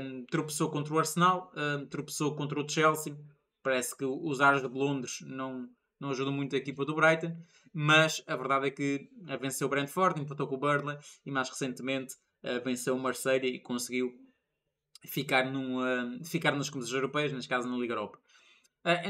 [SPEAKER 1] um, tropeçou contra o Arsenal, um, tropeçou contra o Chelsea. Parece que os ares de Londres não, não ajudam muito a equipa do Brighton mas a verdade é que eh, venceu o Brentford, empatou com o Burnley e mais recentemente eh, venceu o Marseille e conseguiu ficar, num, eh, ficar nas competições europeias, neste caso na Liga Europa.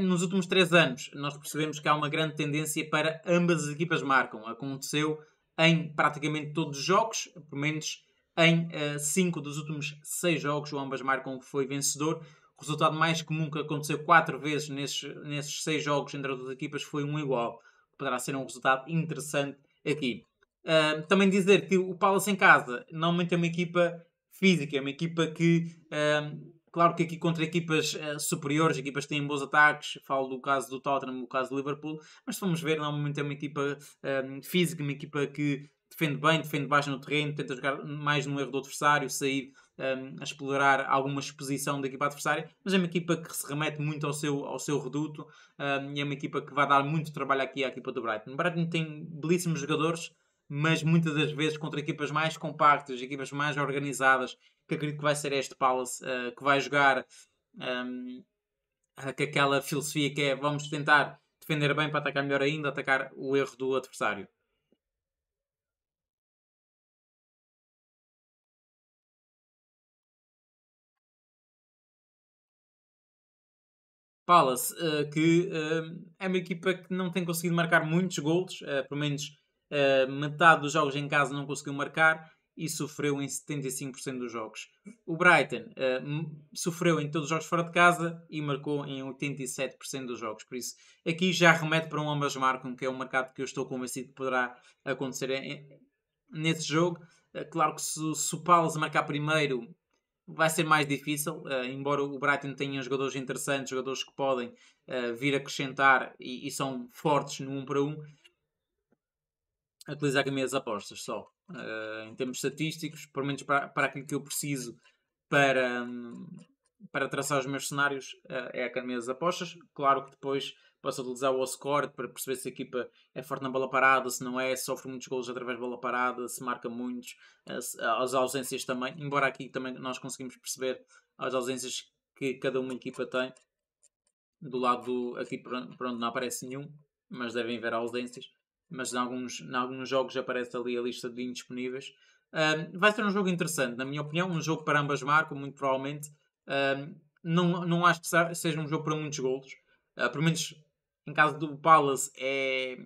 [SPEAKER 1] nos últimos três anos, nós percebemos que há uma grande tendência para ambas as equipas marcam. Aconteceu em praticamente todos os jogos, pelo menos em 5 dos últimos 6 jogos, o ambas marcam que foi vencedor. O resultado mais comum que aconteceu 4 vezes nesses 6 jogos entre as duas equipas foi um igual poderá ser um resultado interessante aqui. Uh, também dizer que o Palace em casa não é uma equipa física, é uma equipa que, uh, claro que aqui contra equipas uh, superiores, equipas que têm bons ataques, falo do caso do Tottenham, do caso do Liverpool, mas vamos ver, não é uma equipa física, uma equipa que defende bem, defende baixo no terreno, tenta jogar mais no erro do adversário, sair um, a explorar alguma exposição da equipa adversária, mas é uma equipa que se remete muito ao seu, ao seu reduto um, e é uma equipa que vai dar muito trabalho aqui à equipa do Brighton. O Brighton tem belíssimos jogadores, mas muitas das vezes contra equipas mais compactas, equipas mais organizadas, que acredito que vai ser este Palace, uh, que vai jogar um, com aquela filosofia que é vamos tentar defender bem para atacar melhor ainda, atacar o erro do adversário. Palace, eh, que eh, é uma equipa que não tem conseguido marcar muitos gols, eh, pelo menos metade dos jogos em casa não conseguiu marcar e sofreu em 75% dos jogos. O Brighton sofreu em todos os jogos fora de casa e marcou em 87% dos jogos. Por isso, aqui já remete para um ambas marcam, que é um mercado que eu estou convencido que poderá acontecer nesse jogo. Claro que se, se o Palace marcar primeiro, vai ser mais difícil, uh, embora o Brighton tenha jogadores interessantes, jogadores que podem uh, vir acrescentar e, e, são fortes no 1 um para 1. Um, utilizar aqui minhas apostas só. Uh, em termos estatísticos, pelo menos para, para aquilo que eu preciso para, um, para traçar os meus cenários, é a caminho apostas. Claro que depois posso utilizar o score para perceber se a equipa é forte na bola parada, se não é, se sofre muitos golos através da bola parada, se marca muitos, eh, eh, as ausências também, embora aqui também nós conseguimos perceber as ausências que cada uma equipa tem, do lado do, aqui para onde não aparece nenhum, mas devem ver ausências, mas em alguns, em alguns jogos aparece ali a lista de indisponíveis. Um, vai ser um jogo interessante, na minha opinião, um jogo para ambas marcas, muito provavelmente. Um, não, não acho que seja um jogo para muitos golos, uh, pelo menos no caso do Palace, é,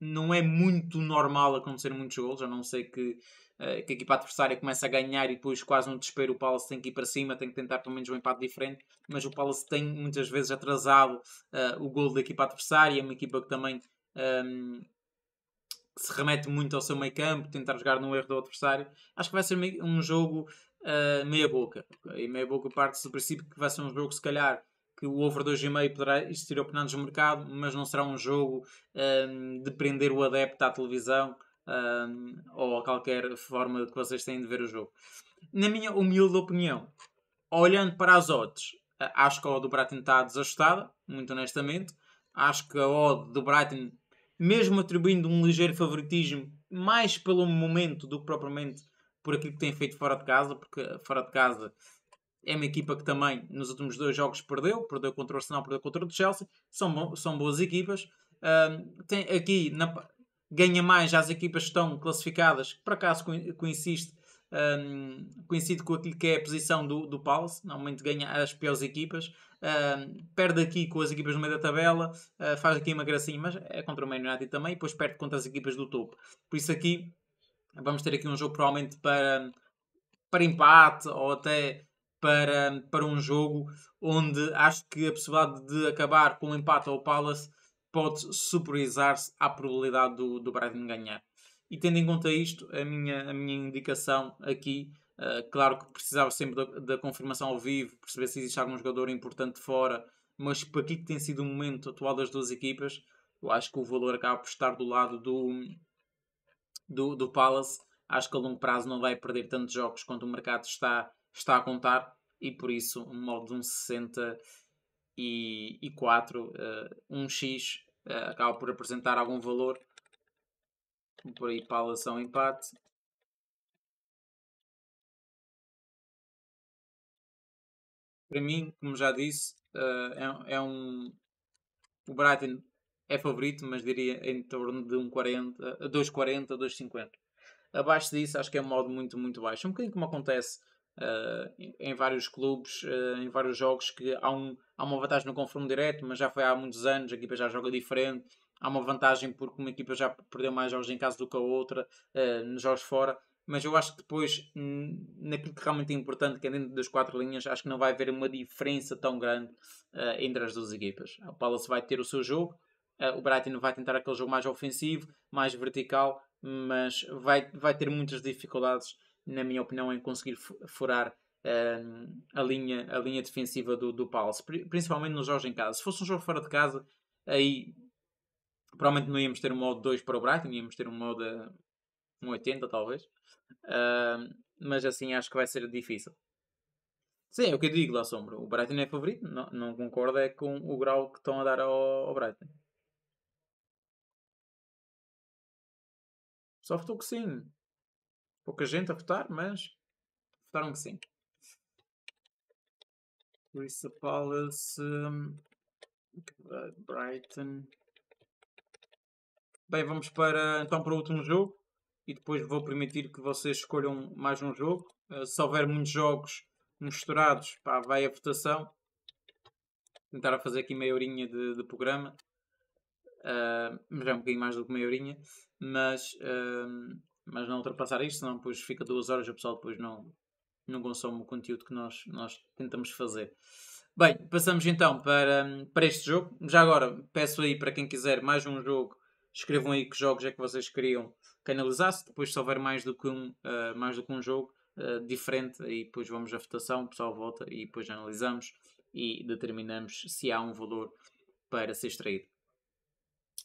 [SPEAKER 1] não é muito normal acontecer muitos gols, a não ser que, eh, que a equipa adversária comece a ganhar e depois quase um desespero o Palace tem que ir para cima, tem que tentar pelo menos um empate diferente, mas o Palace tem muitas vezes atrasado uh, o gol da equipa adversária, é uma equipa que também um, ehm, se remete muito ao seu meio campo, tentar jogar no erro do adversário. Acho que vai ser um jogo uh, meia boca, e meia boca parte-se do princípio que vai ser um jogo se calhar que o over 2,5 poderá existir opinando no mercado, mas não será um jogo um, de prender o adepto à televisão um, ou a qualquer forma que vocês têm de ver o jogo. Na minha humilde opinião, olhando para as odds, acho que a odd do Brighton está desajustada, muito honestamente. Acho que a odd do Brighton, mesmo atribuindo um ligeiro favoritismo, mais pelo momento do que propriamente por aquilo que tem feito fora de casa, porque fora de casa é uma equipa que também nos últimos dois jogos perdeu, perdeu contra o Arsenal, perdeu contra o Chelsea, são, bo são boas equipas. Uh, tem aqui na, ganha mais as equipas que estão classificadas, que por acaso coincide, um, coincide com aquilo que é a posição do, do Palace, normalmente ganha as piores equipas, perde aqui com as equipas no meio da tabela, uh, faz aqui uma gracinha, mas é contra o Man United também, e depois perde contra as equipas do topo. Por isso aqui vamos ter aqui um jogo provavelmente para, para empate ou até para, para um jogo onde acho que a possibilidade de acabar com um empate ao Palace pode superizar se à probabilidade do, do Brighton ganhar. E tendo em conta isto, a minha, a minha indicação aqui, uh, claro que precisava sempre da, da, confirmação ao vivo, perceber se existe algum jogador importante fora, mas para aqui que tem sido o momento atual das duas equipas, eu acho que o valor acaba por estar do lado do, do, do Palace. Acho que a longo prazo não vai perder tantos jogos quanto o mercado está, está a contar e por isso um molde de um e uh, um X uh, acaba por apresentar algum valor. Por aí para a empate. Para mim, como já disse, uh, é, é, um. O Brighton é favorito, mas diria em torno de um 40, 2,40, 2,50. Abaixo disso, acho que é um modo muito, muito baixo. Um bocadinho como acontece eh, em vários clubes, uh, em vários jogos, que há, um, há uma vantagem no confronto direto, mas já foi há muitos anos, a equipa já joga diferente. Há uma vantagem porque uma equipa já perdeu mais jogos em casa do que a outra, eh, nos jogos fora. Mas eu acho que depois, naquilo que realmente é importante, que é dentro das quatro linhas, acho que não vai haver uma diferença tão grande entre as duas equipas. O Palace vai ter o seu jogo, o Brighton vai tentar aquele jogo mais ofensivo, mais vertical, mas vai, vai ter muitas dificuldades na minha opinião, em conseguir furar hum, a, linha, a linha defensiva do, do Palace, principalmente nos jogos em casa. Se fosse um jogo fora de casa, aí provavelmente não íamos ter um modo 2 para o Brighton, íamos ter um modo um 80 talvez. Uh, mas assim acho que vai ser difícil. Sim, é o que eu digo lá sombra. O Brighton é favorito, não, não concordo é com o grau que estão a dar ao, ao Brighton.
[SPEAKER 2] Só faltou que sim.
[SPEAKER 1] Pouca gente a votar, mas votaram que sim. Crystal Palace, hum, Brighton. Bem, vamos para então para o último jogo e depois vou permitir que vocês escolham mais um jogo. Eh, se houver muitos jogos misturados, pá, vai a votação. Tentar fazer aqui meia horinha de, de programa, uh, eh, já é um bocadinho mais do que meia horinha, mas uh, mas não ultrapassar isto, senão depois fica duas horas e o pessoal depois não, não consome o conteúdo que nós, nós tentamos fazer. Bem, passamos então para, para este jogo. Já agora peço aí para quem quiser mais um jogo, escrevam aí que jogos é que vocês queriam que analisasse. Depois, se houver mais do que um, uh, mais do que um jogo uh, diferente, aí depois vamos à votação, o pessoal volta e depois analisamos e determinamos se há um valor para ser extraído.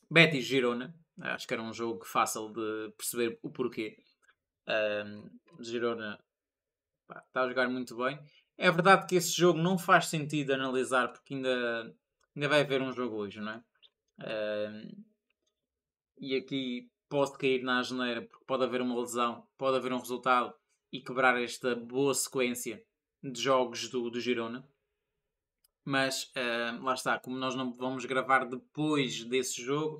[SPEAKER 1] Betis Girona, é, acho que era um jogo fácil de perceber o porquê. Um, Girona pá, está a jogar muito bem. É verdade que esse jogo não faz sentido analisar porque ainda, ainda vai haver um jogo hoje, não é? Um, e aqui pode cair na janeira porque pode haver uma lesão, pode haver um resultado e quebrar esta boa sequência de jogos do, do Girona. Mas uh, lá está, como nós não vamos gravar depois desse jogo,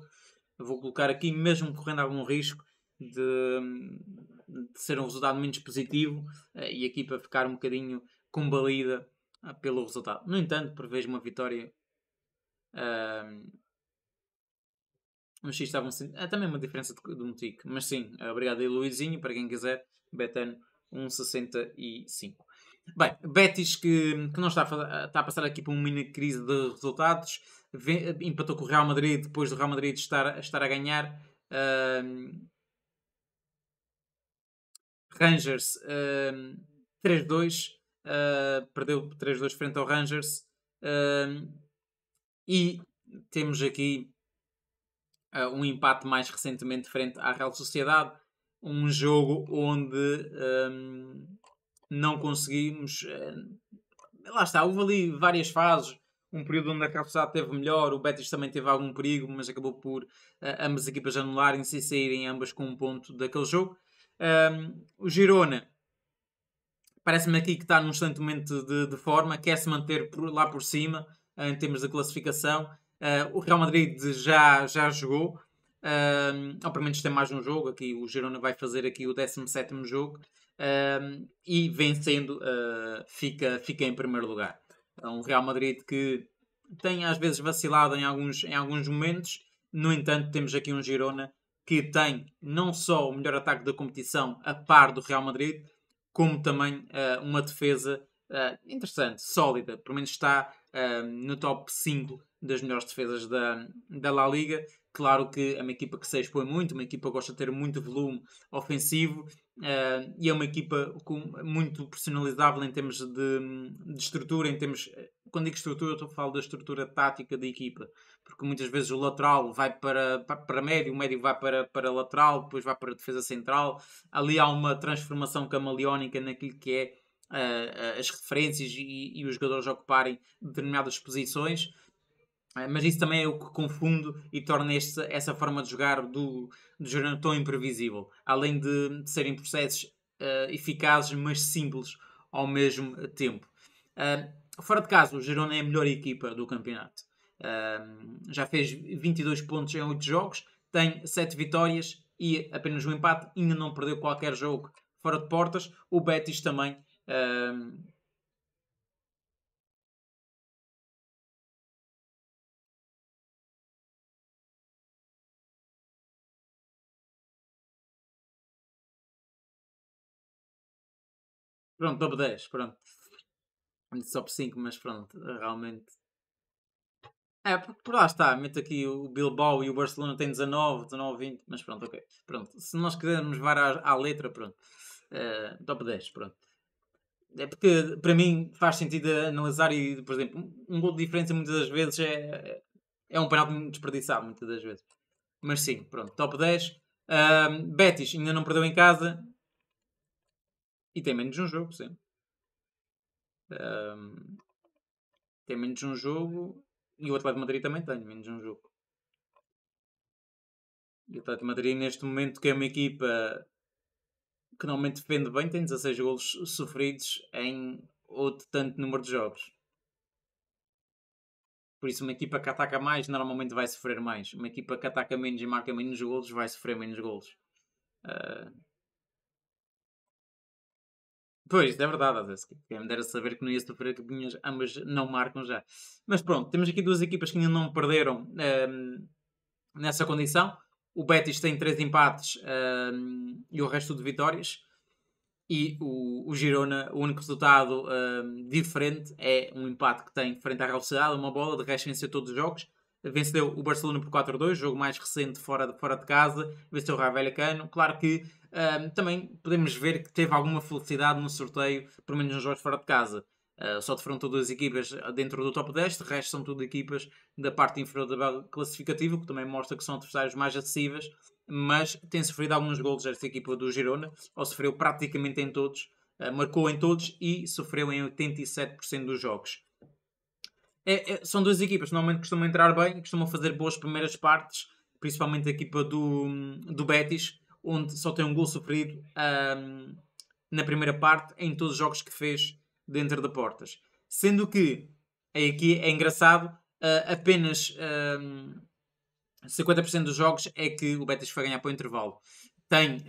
[SPEAKER 1] vou colocar aqui, mesmo correndo algum risco de, de ser um resultado menos positivo eh, e a equipa ficar um bocadinho combalida eh, pelo resultado. No entanto, prevejo uma vitória. Um, um X estava é também uma diferença de, de um tique, mas sim, obrigado aí Luizinho, para quem quiser, Betano 1,65. Bem, Betis que, que não está a, está a passar aqui por uma mini crise de resultados, vem, empatou com o Real Madrid depois do Real Madrid estar, estar a ganhar. Hum, Rangers uh, 3-2, uh, perdeu 3-2 frente ao Rangers. Hum, e temos aqui hum, um empate mais recentemente frente à Real Sociedade, um jogo onde. Um, não conseguimos. Eh, lá está, houve ali várias fases. Um período onde a Capsat teve melhor, o Betis também teve algum perigo, mas acabou por eh, ambas as equipas anularem-se e saírem ambas com um ponto daquele jogo. Um, o Girona parece-me aqui que está num excelente momento de, de forma, quer se manter por, lá por cima eh, em termos da classificação. Uh, o Real Madrid já, já jogou, uh, ou pelo menos tem mais um jogo. Aqui o Girona vai fazer aqui o 17 jogo um, e vencendo uh, fica, fica em primeiro lugar. É então, um Real Madrid que tem às vezes vacilado em alguns, em alguns momentos, no entanto, temos aqui um Girona que tem não só o melhor ataque da competição a par do Real Madrid, como também uh, uma defesa uh, interessante, sólida, pelo menos está no top 5 das melhores defesas da, da La Liga. Claro que é uma equipa que se expõe muito, uma equipa que gosta de ter muito volume ofensivo uh, e é uma equipa com, muito personalizável em termos de, de, estrutura, em termos. Quando digo estrutura, eu falo da estrutura tática da equipa, porque muitas vezes o lateral vai para, para, para médio, o médio vai para, para lateral, depois vai para defesa central. Ali há uma transformação camaleónica naquilo que é uh, as referências e, e, os jogadores ocuparem determinadas posições. Uh, mas isso também é o que confundo e torna este, essa forma de jogar do, do jornal tão imprevisível. Além de, serem processos uh, eficazes, mas simples ao mesmo tempo. fora de casa, o Girona é a melhor equipa do campeonato. já fez 22 pontos em 8 jogos, tem 7 vitórias e apenas um empate, ainda não perdeu qualquer jogo fora de portas. O Betis também um, Pronto, top 10, pronto. Só por 5, mas pronto, realmente. É, por lá está, meto aqui o Bilbao e o Barcelona tem 19, 19, 20, mas pronto, ok. Pronto, se nós quisermos vai à, à letra, pronto. Uh, top 10, pronto é porque para mim faz sentido analisar e, por exemplo, um gol de diferença muitas das vezes é, é um penalti desperdiçado, muitas das vezes. Mas sim, pronto, top 10. Betis ainda não perdeu em casa e tem menos de um jogo, sim. tem menos de um jogo e o Atlético de Madrid também tem menos de um jogo. E o Atlético de Madrid neste momento que é uma equipa que normalmente defende bem, tem 16 golos sofridos em outro tanto número de jogos. Por isso, uma equipa que ataca mais normalmente vai sofrer mais. Uma equipa que ataca menos e marca menos golos vai sofrer menos golos. Uh... Pois, é verdade, Adeski. Quem me dera saber que não ia sofrer que minhas ambas não marcam já. Mas pronto, temos aqui duas equipas que ainda não perderam um, ah, nessa condição. O Betis tem três empates um, e o resto de vitórias. E o, o Girona, o único resultado um, diferente é um empate que tem frente à Real Sociedade, uma bola, de resto venceu todos os jogos. Venceu o Barcelona por 4-2, jogo mais recente fora de, fora de casa. Venceu o Ravel Cano. Claro que um, também podemos ver que teve alguma felicidade no sorteio, pelo menos nos jogos fora de casa. Ah, só defrontou duas equipas dentro do top 10, de resto são tudo equipas da parte inferior da classificativa, que também mostra que são adversários mais acessíveis, mas tem sofrido alguns golos esta equipa do Girona, ou sofreu praticamente em todos, uh, marcou em todos e sofreu em 87% dos jogos. É, é, são duas equipas que normalmente costumam entrar bem, costumam fazer boas primeiras partes, principalmente a equipa do, do Betis, onde só tem um gol sofrido um, ah, na primeira parte em todos os jogos que fez dentro de portas. Sendo que, aqui é engraçado, ah, apenas 50% ah, dos jogos é que o Betis foi ganhar para o intervalo. Tem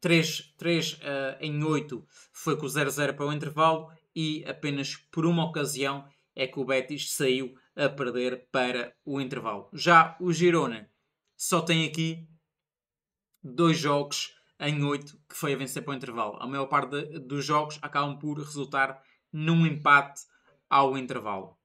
[SPEAKER 1] 3, ah, 3 em 8 foi com o 0-0 para o intervalo e apenas por uma ocasião é que o Betis saiu a perder para o intervalo. Já o Girona só tem aqui dois jogos em oito que foi a vencer para o intervalo. A maior parte de, dos jogos acabam por resultar num empate ao intervalo.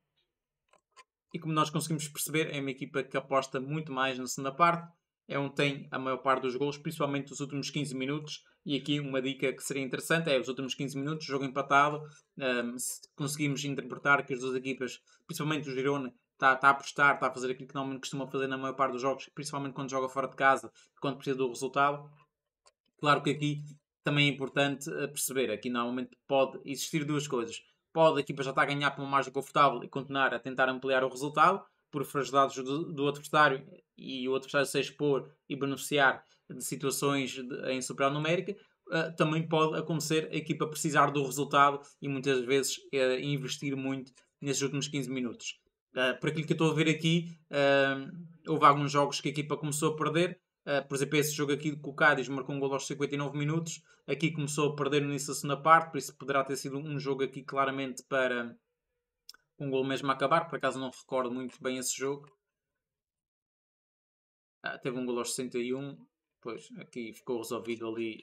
[SPEAKER 1] E como nós conseguimos perceber, é uma equipa que aposta muito mais na segunda parte, é onde tem a maior parte dos gols, principalmente nos últimos 15 minutos. E aqui uma dica que seria interessante é os últimos 15 minutos, jogo empatado. Um, ehm, se conseguimos interpretar que as duas equipas, principalmente o Girona, está, está a apostar, está a fazer aquilo que normalmente costuma fazer na maior parte dos jogos, principalmente quando joga fora de casa, quando precisa do resultado. Claro que aqui também é importante eh, perceber. Aqui normalmente pode existir duas coisas. Pode a equipa já estar a ganhar por uma margem confortável e continuar a tentar ampliar o resultado por fragilidades do, do adversário e o adversário se expor e beneficiar de situações de, em superanumérica. Uh, eh, também pode acontecer a equipa precisar do resultado e muitas vezes uh, investir muito nesses últimos 15 minutos. Uh, por aquilo que eu estou a ver aqui, houve alguns jogos que a equipa começou a perder, Uh, por exemplo, esse jogo aqui com o Cádiz marcou um gol aos 59 minutos. Aqui começou a perder no início da segunda parte, por isso poderá ter sido um jogo aqui claramente para um gol mesmo a acabar. Por acaso não recordo muito bem esse jogo. Ah, teve um gol aos 61. Pois, aqui ficou resolvido ali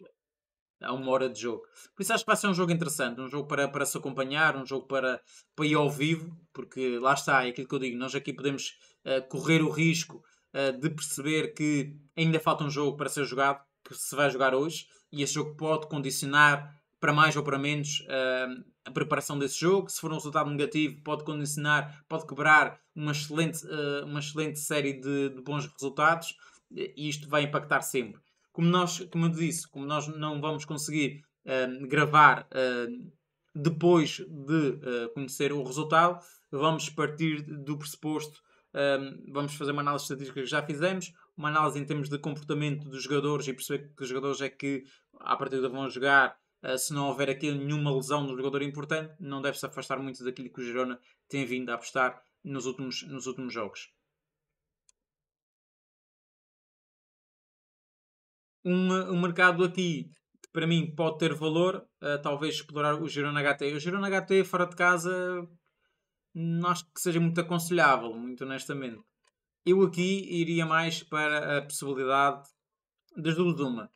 [SPEAKER 1] a uma hora de jogo. Por isso acho que vai ser um jogo interessante, um jogo para, para se acompanhar, um jogo para, para ir ao vivo, porque lá está, é aquilo que eu digo, nós aqui podemos uh, correr o risco uh, de perceber que ainda falta um jogo para ser jogado, que se vai jogar hoje, e esse jogo pode condicionar para mais ou para menos uh, a preparação desse jogo. Se for um resultado negativo, pode condicionar, pode quebrar uma excelente, uh, uma excelente série de, de, bons resultados e isto vai impactar sempre. Como, nós, como eu disse, como nós não vamos conseguir uh, gravar depois de conhecer o resultado, vamos partir do pressuposto um, vamos fazer uma análise estatística que já fizemos, uma análise em termos de comportamento dos jogadores e perceber que os jogadores é que à partida vão jogar uh, se não houver aqui nenhuma lesão no jogador importante, não deve-se afastar muito daquilo que o Girona tem vindo a apostar nos últimos, nos últimos jogos. Um, um mercado aqui para mim pode ter valor, uh, talvez explorar o Girona HT. O Girona HT fora de casa não acho que seja muito aconselhável, muito honestamente. Eu aqui iria mais para a possibilidade das duas uma.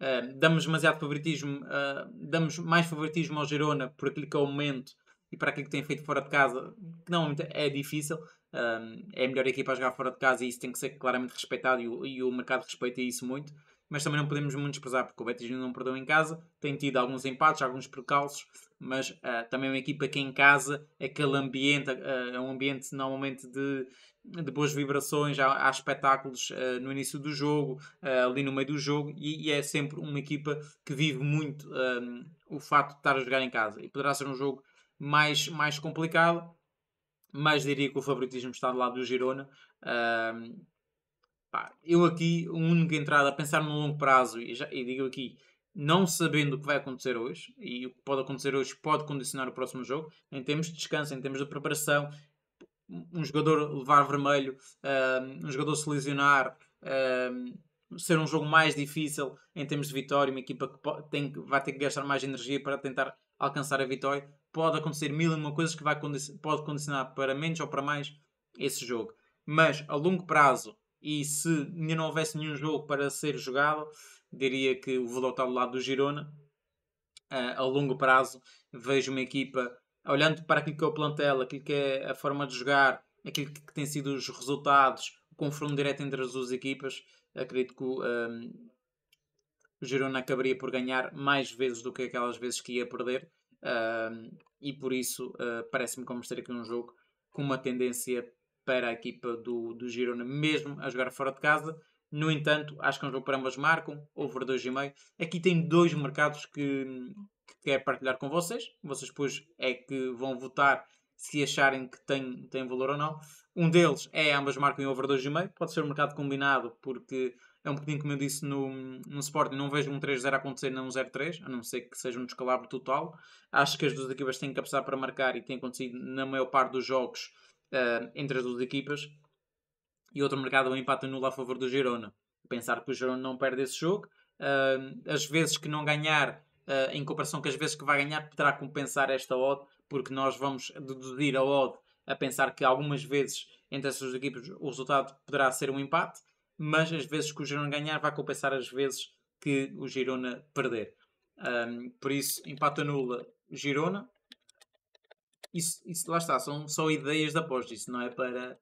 [SPEAKER 1] Uh, damos demasiado favoritismo, uh, damos mais favoritismo ao Girona por aquilo que é o momento e para aquilo que tem feito fora de casa, que não é difícil. Uh, é a melhor equipa a jogar fora de casa e isso tem que ser claramente respeitado e o, e o mercado respeita isso muito mas também não podemos muito desprezar, porque o Betis ainda não perdeu em casa, tem tido alguns empates, alguns percalços, mas uh, também é uma equipa que em casa, aquele ambiente, uh, é um ambiente normalmente de, de boas vibrações, há, há espetáculos uh, no início do jogo, ali no meio do jogo, e, e, é sempre uma equipa que vive muito o facto de estar a jogar em casa. E poderá ser um jogo mais, mais complicado, mas diria que o favoritismo está do lado do Girona. Pá, eu aqui, a única entrada, a pensar no longo prazo, e, já, e digo aqui, não sabendo o que vai acontecer hoje, e o que pode acontecer hoje pode condicionar o próximo jogo, em termos de descanso, em termos de preparação, um jogador levar vermelho, um jogador se lesionar, um, ser um jogo mais difícil em termos de vitória, uma equipa que tem, vai ter que gastar mais energia para tentar alcançar a vitória, pode acontecer mil e uma coisas que vai condicionar, pode condicionar para menos ou para mais esse jogo. Mas a longo prazo, e se ainda não houvesse nenhum jogo para ser jogado, diria que o valor está do lado do Girona. Uh, a longo prazo, vejo uma equipa, olhando para aquilo que é o plantel, aquilo que é a forma de jogar, aquilo que, que tem sido os resultados, o confronto direto entre as duas equipas, acredito que um, o Girona acabaria por ganhar mais vezes do que aquelas vezes que ia perder. e por isso uh, parece-me como ser aqui um jogo com uma tendência para a equipa do, do Girona, mesmo a jogar fora de casa. No entanto, acho que é um jogo para ambas marcam, over 2,5. Aqui tem dois mercados que, que quero partilhar com vocês. Vocês depois é que vão votar se acharem que tem, tem valor ou não. Um deles é ambas marcam em over 2,5. Pode ser um mercado combinado, porque é um bocadinho como eu disse no, no Sporting, não vejo um 3-0 acontecer nem um 0-3, a não ser que seja um descalabro total. Acho que as duas equipas têm que apesar para marcar e tem acontecido na maior parte dos jogos uh, entre as duas equipas e outro mercado um empate nulo a favor do Girona. Pensar que o Girona não perde esse jogo, uh, as vezes que não ganhar, uh, em comparação com as vezes que vai ganhar, poderá compensar esta odd, porque nós vamos deduzir a odd a pensar que algumas vezes entre essas duas equipas o resultado poderá ser um empate, mas as vezes que o Girona ganhar vai compensar as vezes que o Girona perder. Um, por isso, empate anula Girona, isso, isso lá está, são só ideias de aposta, isso não é para.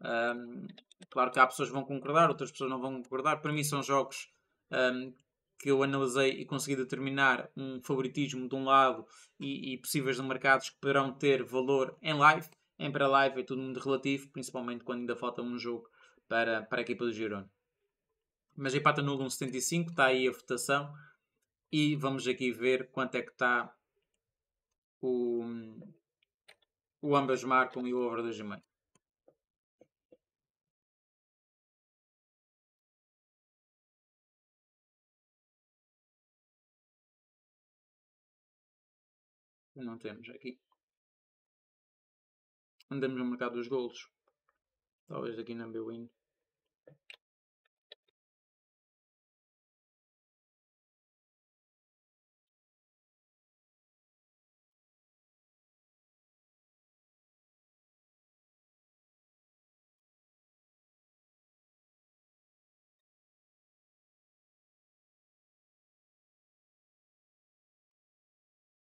[SPEAKER 1] Um, claro que há pessoas que vão concordar, outras pessoas não vão concordar. Para mim, são jogos um, que eu analisei e consegui determinar um favoritismo de um lado e, e possíveis mercados que poderão ter valor em live. Em pré-live é tudo muito relativo, principalmente quando ainda falta um jogo para, para a equipa do Girona. Mas a empata nulo 1,75, está aí a votação. E vamos aqui ver quanto é que está o, o ambas marcam
[SPEAKER 2] e o over 2,5. Não temos aqui. Andamos no mercado dos gols. Talvez aqui na Bewin.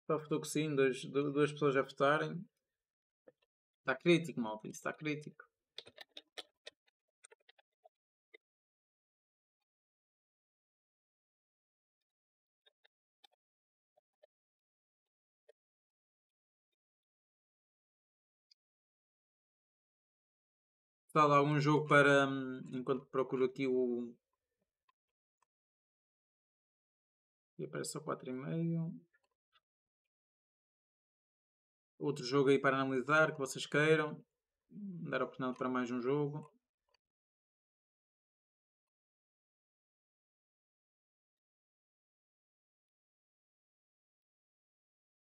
[SPEAKER 2] Só votou que sim, dois, duas pessoas a votarem. Está crítico, malta, isso está crítico. Está lá algum jogo para. Hum, enquanto procuro aqui o. E aparece só 4,5 outro jogo aí para analisar que vocês queiram. Dar oportunidade para mais um jogo.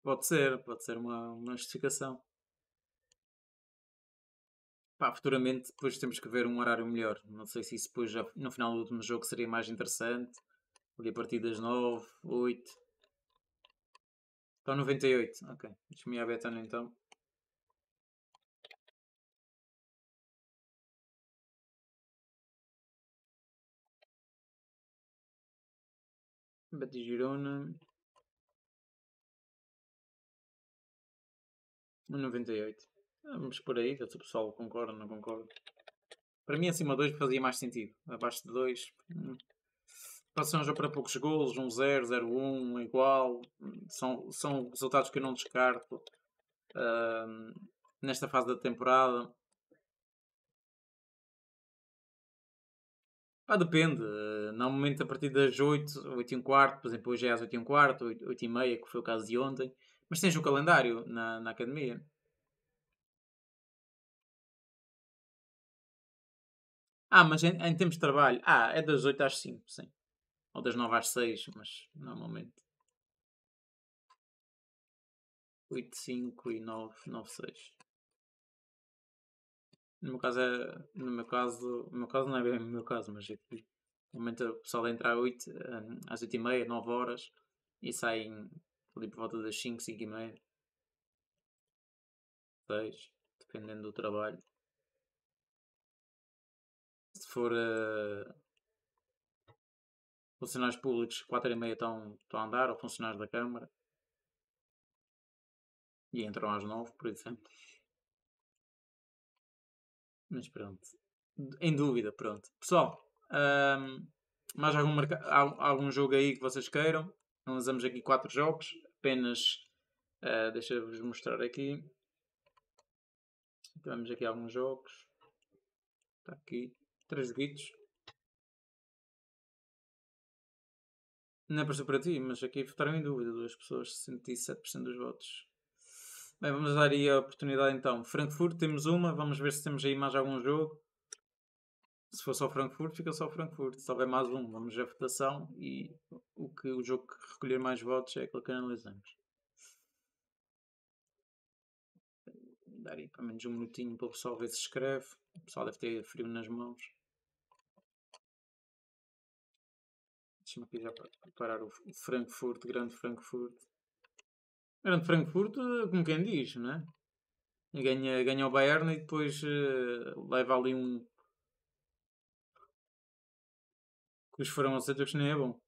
[SPEAKER 1] Pode ser, pode ser uma, uma justificação. Pá, futuramente depois temos que ver um horário melhor. Não sei se isso depois já, no final do último jogo seria mais interessante. Ali a partir das 9, 8. Então 98, ok. Deixa-me ir à Betano então.
[SPEAKER 2] Bate Girona. 98. Vamos
[SPEAKER 1] por aí, ver se o pessoal concorda não concordo. Para mim, acima de 2 fazia mais sentido. Abaixo de 2. Dois... Hum. Passamos para poucos golos, 1-0, 0-1, igual. São, são resultados que eu não descarto uh, nesta fase da temporada. Ah, depende. Normalmente a partir das 8, 8 e um quarto, por exemplo, hoje é às 8 e um quarto, 8, 8 e meia, que foi o caso de ontem. Mas tens o calendário na, na academia.
[SPEAKER 2] Ah, mas em, em termos de trabalho, ah,
[SPEAKER 1] é das 8 às 5, sim ou das 9 às 6, mas normalmente 8, 5 e 9, 9, 6. No meu caso é. No meu caso. No meu caso não é bem o meu caso, mas é que normalmente o pessoal entra hum, às 8, às 8 e meia, 9 horas e saem ali por volta das 5, 5 e meia. 6, dependendo do trabalho. Se for. Uh, funcionários públicos, 4 e meia estão, estão a andar, ou funcionários da Câmara. E entram às 9, por exemplo. Mas pronto. Em dúvida, pronto. Pessoal, hum, mais algum, marca... algum jogo aí que vocês queiram? Analisamos aqui 4 jogos. Apenas, uh, deixa-vos mostrar aqui. Temos aqui alguns jogos. Está aqui. Três gritos. Não apareceu é para ti, mas aqui votaram em dúvida duas pessoas, 67% dos votos. Bem, vamos dar aí a oportunidade então. Frankfurt, temos uma, vamos ver se temos aí mais algum jogo. Se for só Frankfurt, fica só Frankfurt. Se houver mais um, vamos à votação e o, que, o jogo que recolher mais votos é aquele que analisamos. dar aí pelo menos um minutinho para o pessoal ver se escreve. O pessoal deve ter frio nas mãos. Deixa-me aqui é já preparar o Frankfurt, Grande Frankfurt. Grande Frankfurt, eh, como quem diz, né Ganha, ganha o Bayern e depois uh, leva ali um.
[SPEAKER 2] Que os foram aos que nem é bom.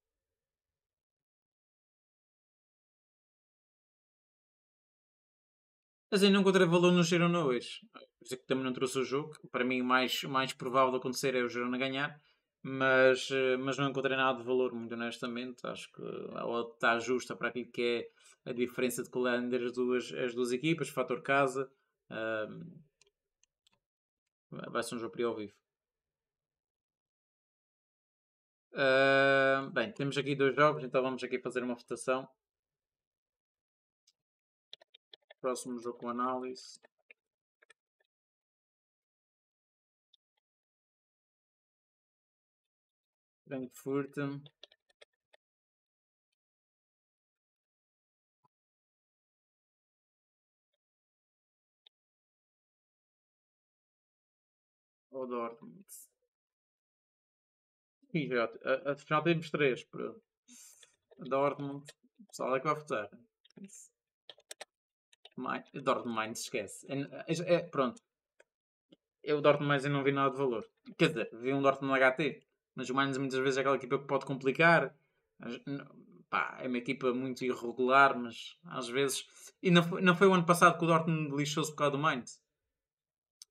[SPEAKER 1] Assim, não encontrei valor no Girona hoje. Por isso é que também não trouxe o jogo. Para mim, o mais, mais provável de acontecer é o Girona ganhar mas, eh, mas não encontrei nada de valor, muito honestamente. Acho que ela está justa para aquilo que é a diferença de colher é entre as duas, as duas equipas, fator casa. Um, vai ser um jogo para ao vivo. Uh, bem, temos aqui dois jogos, então vamos aqui fazer uma votação.
[SPEAKER 2] Próximo jogo com análise. Frankfurt. Ou Dortmund.
[SPEAKER 1] E já, a, a, temos três. Pronto. Dortmund. O pessoal é que vai votar. Dortmund Mainz esquece. É, é, é, pronto. Eu Dortmund Mainz eu não vi nada de valor. Quer dizer, vi um Dortmund HT mas o Mainz muitas vezes é aquela equipa que pode complicar. Pá, é uma equipa muito irregular, mas às vezes. E não foi, não foi o ano passado que o Dortmund lixou-se por causa do Mainz?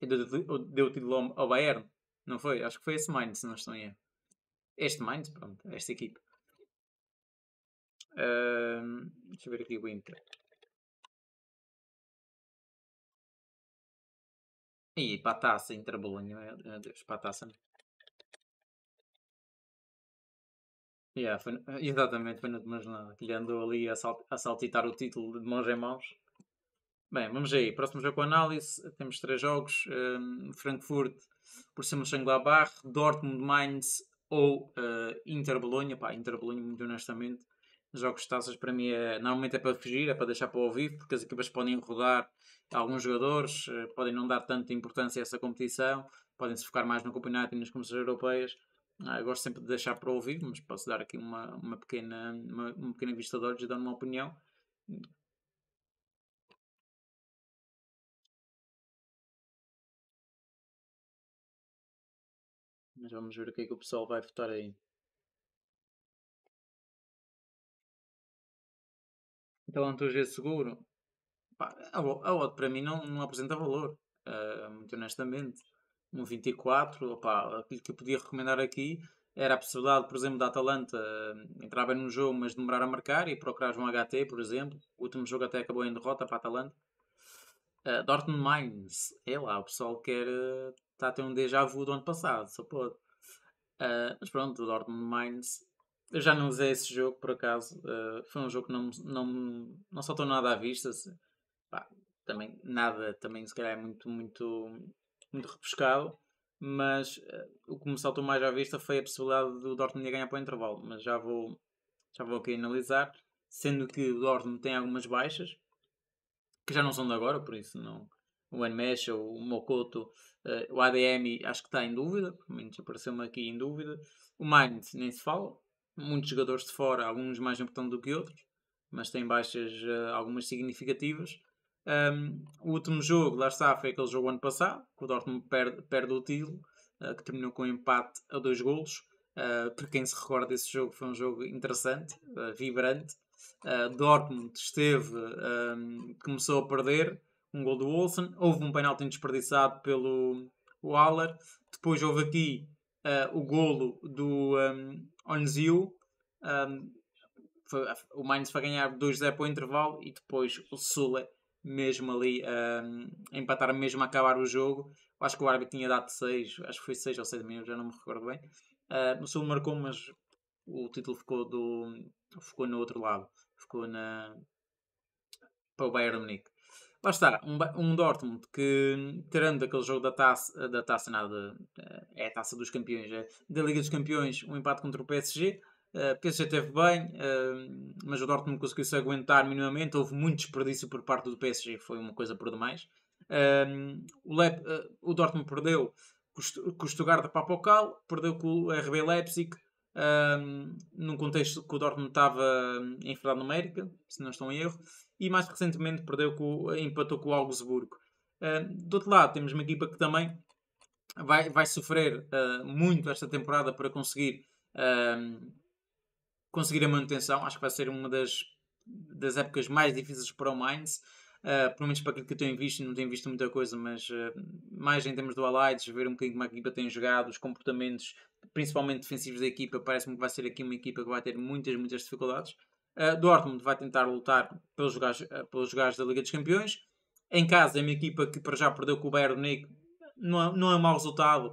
[SPEAKER 1] E deu, o título ao Bayern? Não foi? Acho que foi esse Mainz, se não estou em Este Mainz, pronto, esta equipa. deixa
[SPEAKER 2] eu ver aqui o Inter. E para a taça, Inter Bolonha, meu Deus, para a taça.
[SPEAKER 1] Yeah, foi, [LAUGHS] exatamente, foi no de nada. Que lhe andou ali a, a saltitar o título de mãos em mãos. Bem, vamos aí. Próximo jogo com análise. Temos três jogos. Um, Frankfurt por cima do Mönchengladbach, Dortmund, Mainz ou uh, hum, Inter-Bolonha. Pá, Inter-Bolonha, muito honestamente. Jogos de taças para mim é, normalmente é para fugir, é para deixar para o vivo, porque as equipas podem rodar alguns jogadores, hum, podem não dar tanta importância a essa competição, podem se focar mais no campeonato e nas competições europeias ah, gosto sempre de deixar para ouvir, mas posso dar aqui uma, uma, pequena, uma, uma pequena vista de olhos e dar uma opinião.
[SPEAKER 2] Mas vamos ver o que é que o pessoal vai votar aí.
[SPEAKER 1] Então, Antuja Seguro, a odd para mim não, não apresenta valor, uh, muito honestamente um 24, opa, aquilo que eu podia recomendar aqui era a possibilidade, por exemplo, da Atalanta hum, entrar bem num jogo, mas demorar a marcar e procurar um HT, por exemplo. O último jogo até acabou em derrota para a Atalanta. Uh, Dortmund Mainz, é lá, o pessoal quer uh, a ter um déjà vu do ano passado, só pode. Uh, ah, mas pronto, o Dortmund Mainz. Eu já não usei esse jogo por acaso. Uh, foi um jogo que não, não, não saltou nada à vista. Assim. pá, também nada, também se calhar é muito, muito muito repescado, mas uh, o que me saltou mais à vista foi a possibilidade do Dortmund ganhar para o intervalo, mas já vou, já vou aqui analisar, sendo que o Dortmund tem algumas baixas, que já não são de agora, por isso não... O Enmesh, o Mokoto, uh, o ADM acho que está em dúvida, pelo menos apareceu-me aqui em dúvida. O Mainz nem se fala, muitos jogadores de fora, alguns mais importantes do que outros, mas tem baixas uh, algumas significativas. Um, o último jogo, lá está, foi aquele jogo ano passado, que o Dortmund perde, perde o título, uh, que terminou com um empate a dois golos. Uh, para quem se recorda desse jogo, foi um jogo interessante, uh, vibrante. Dortmund esteve, um, começou a perder, um gol do Olsen, houve um penalti desperdiçado pelo Waller, depois houve aqui o golo do um, Onziu, um, o Mainz vai ganhar 2-0 para o intervalo e depois o Sule mesmo ali a, empatar, mesmo a acabar o jogo. Acho que o árbitro tinha dado 6, acho que foi 6 ou 7 minutos, já não me recordo bem. Uh, o Sul marcou, mas o título ficou, do, ficou no outro lado, ficou na, para o Bayern Munique. Lá está, um, um Dortmund que, tirando aquele jogo da taça, da taça nada, eh, é a taça dos campeões, é, da Liga dos Campeões, um empate contra o PSG, eh, PSG teve bem, uh, mas o Dortmund conseguiu-se aguentar minimamente. Houve muito desperdício por parte do PSG, foi uma coisa por demais. Uh, o, o, Dortmund perdeu com o Stuttgart para Pocal, perdeu com o RB Leipzig, num contexto que o Dortmund estava em fraude numérica, se não estou em erro, e mais recentemente perdeu com, empatou com o Augsburgo. do outro lado, temos uma equipa que também vai, vai sofrer muito esta temporada para conseguir conseguir a manutenção. Acho que vai ser uma das, das épocas mais difíceis para o Mainz. Uh, pelo menos para aquilo que eu tenho visto, não tenho visto muita coisa, mas uh, mais em termos do Allied, ver um bocadinho como a equipa tem jogado, os comportamentos, principalmente defensivos da equipa, parece-me que vai ser aqui uma equipa que vai ter muitas, muitas dificuldades. Uh, Dortmund vai tentar lutar pelos lugares, pelos lugares da Liga dos Campeões. Em casa, é uma equipa que para já perdeu com o Bayern Munique, não é, não é um mau resultado,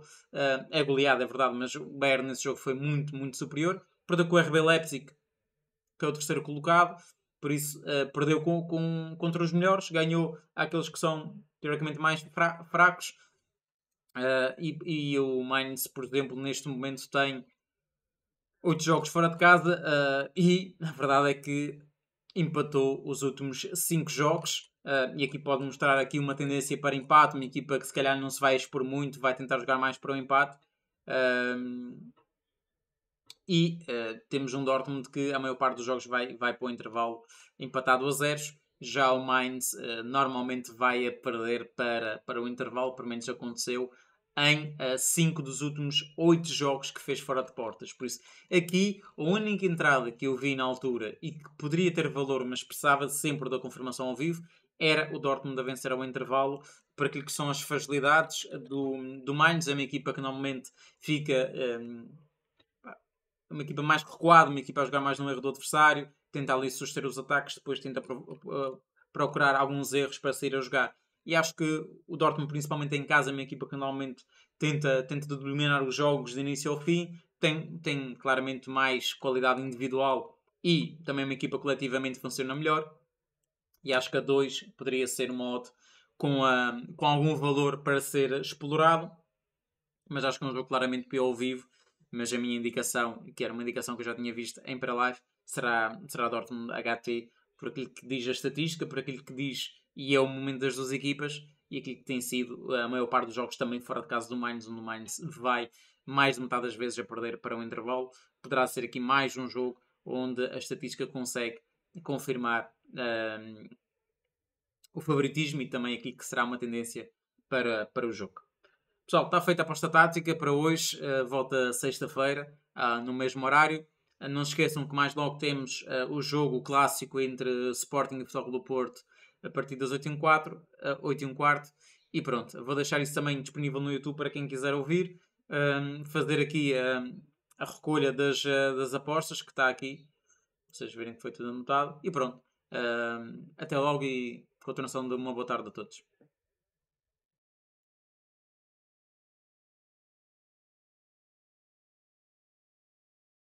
[SPEAKER 1] é goleado é verdade, mas o Bayern nesse jogo foi muito, muito superior. Perdeu com o RB Leipzig, que é o terceiro colocado, por isso uh, perdeu com, com, contra os melhores, ganhou aqueles que são teoricamente mais fra fracos. Uh, e, e, o Mainz, por exemplo, neste momento tem oito jogos fora de casa uh, e na verdade é que empatou os últimos cinco jogos. Uh, e aqui pode mostrar aqui uma tendência para empate, uma equipa que se calhar não se vai expor muito, vai tentar jogar mais para o empate. Uh, e uh, temos um Dortmund que a maior parte dos jogos vai, vai para o intervalo empatado a zeros. Já o Mainz uh, normalmente vai a perder para, para o intervalo, pelo menos aconteceu em 5 uh, eh, dos últimos 8 jogos que fez fora de portas. Por isso, aqui a única entrada que eu vi na altura e que poderia ter valor, mas precisava sempre da confirmação ao vivo, era o Dortmund a vencer ao intervalo, para aquilo que são as fragilidades do, do Mainz, é uma equipa que normalmente fica um, ehm, uma equipa mais recuada, uma equipa a jogar mais no erro do adversário, tenta ali suster os ataques, depois tenta uh, procurar alguns erros para sair a jogar. E acho que o Dortmund, principalmente em casa, é uma equipa que normalmente tenta, tenta dominar os jogos de início ao fim, tem, tem claramente mais qualidade individual e também é uma equipa coletivamente funciona melhor. E acho que a 2 poderia ser uma odd com, a, com algum valor para ser explorado, mas acho que é um jogo claramente pior ao vivo mas a minha indicação, que era uma indicação que eu já tinha visto em pré-live, será, será Dortmund HT, por aquilo que diz a estatística, por aquilo que diz e é o momento das duas equipas e aquilo que tem sido eh, a maior parte dos jogos também fora de casa do Mainz, onde o Mainz vai mais de metade das vezes a perder para o um intervalo. Poderá ser aqui mais um jogo onde a estatística consegue confirmar um, ehm, o favoritismo e também aquilo que será uma tendência para, para o jogo. Pessoal, está feita a aposta tática para hoje. Eh, volta sexta-feira, ah, no mesmo horário. Ah, não se esqueçam que mais logo temos ah, o jogo clássico entre Sporting e Futebol do Porto a partir das 8 h um quarto. E pronto, vou deixar isso também disponível no YouTube para quem quiser ouvir. fazer aqui a recolha das, das apostas que está aqui. Vocês verem que foi tudo anotado. E pronto. até logo e continuação de uma boa tarde a todos.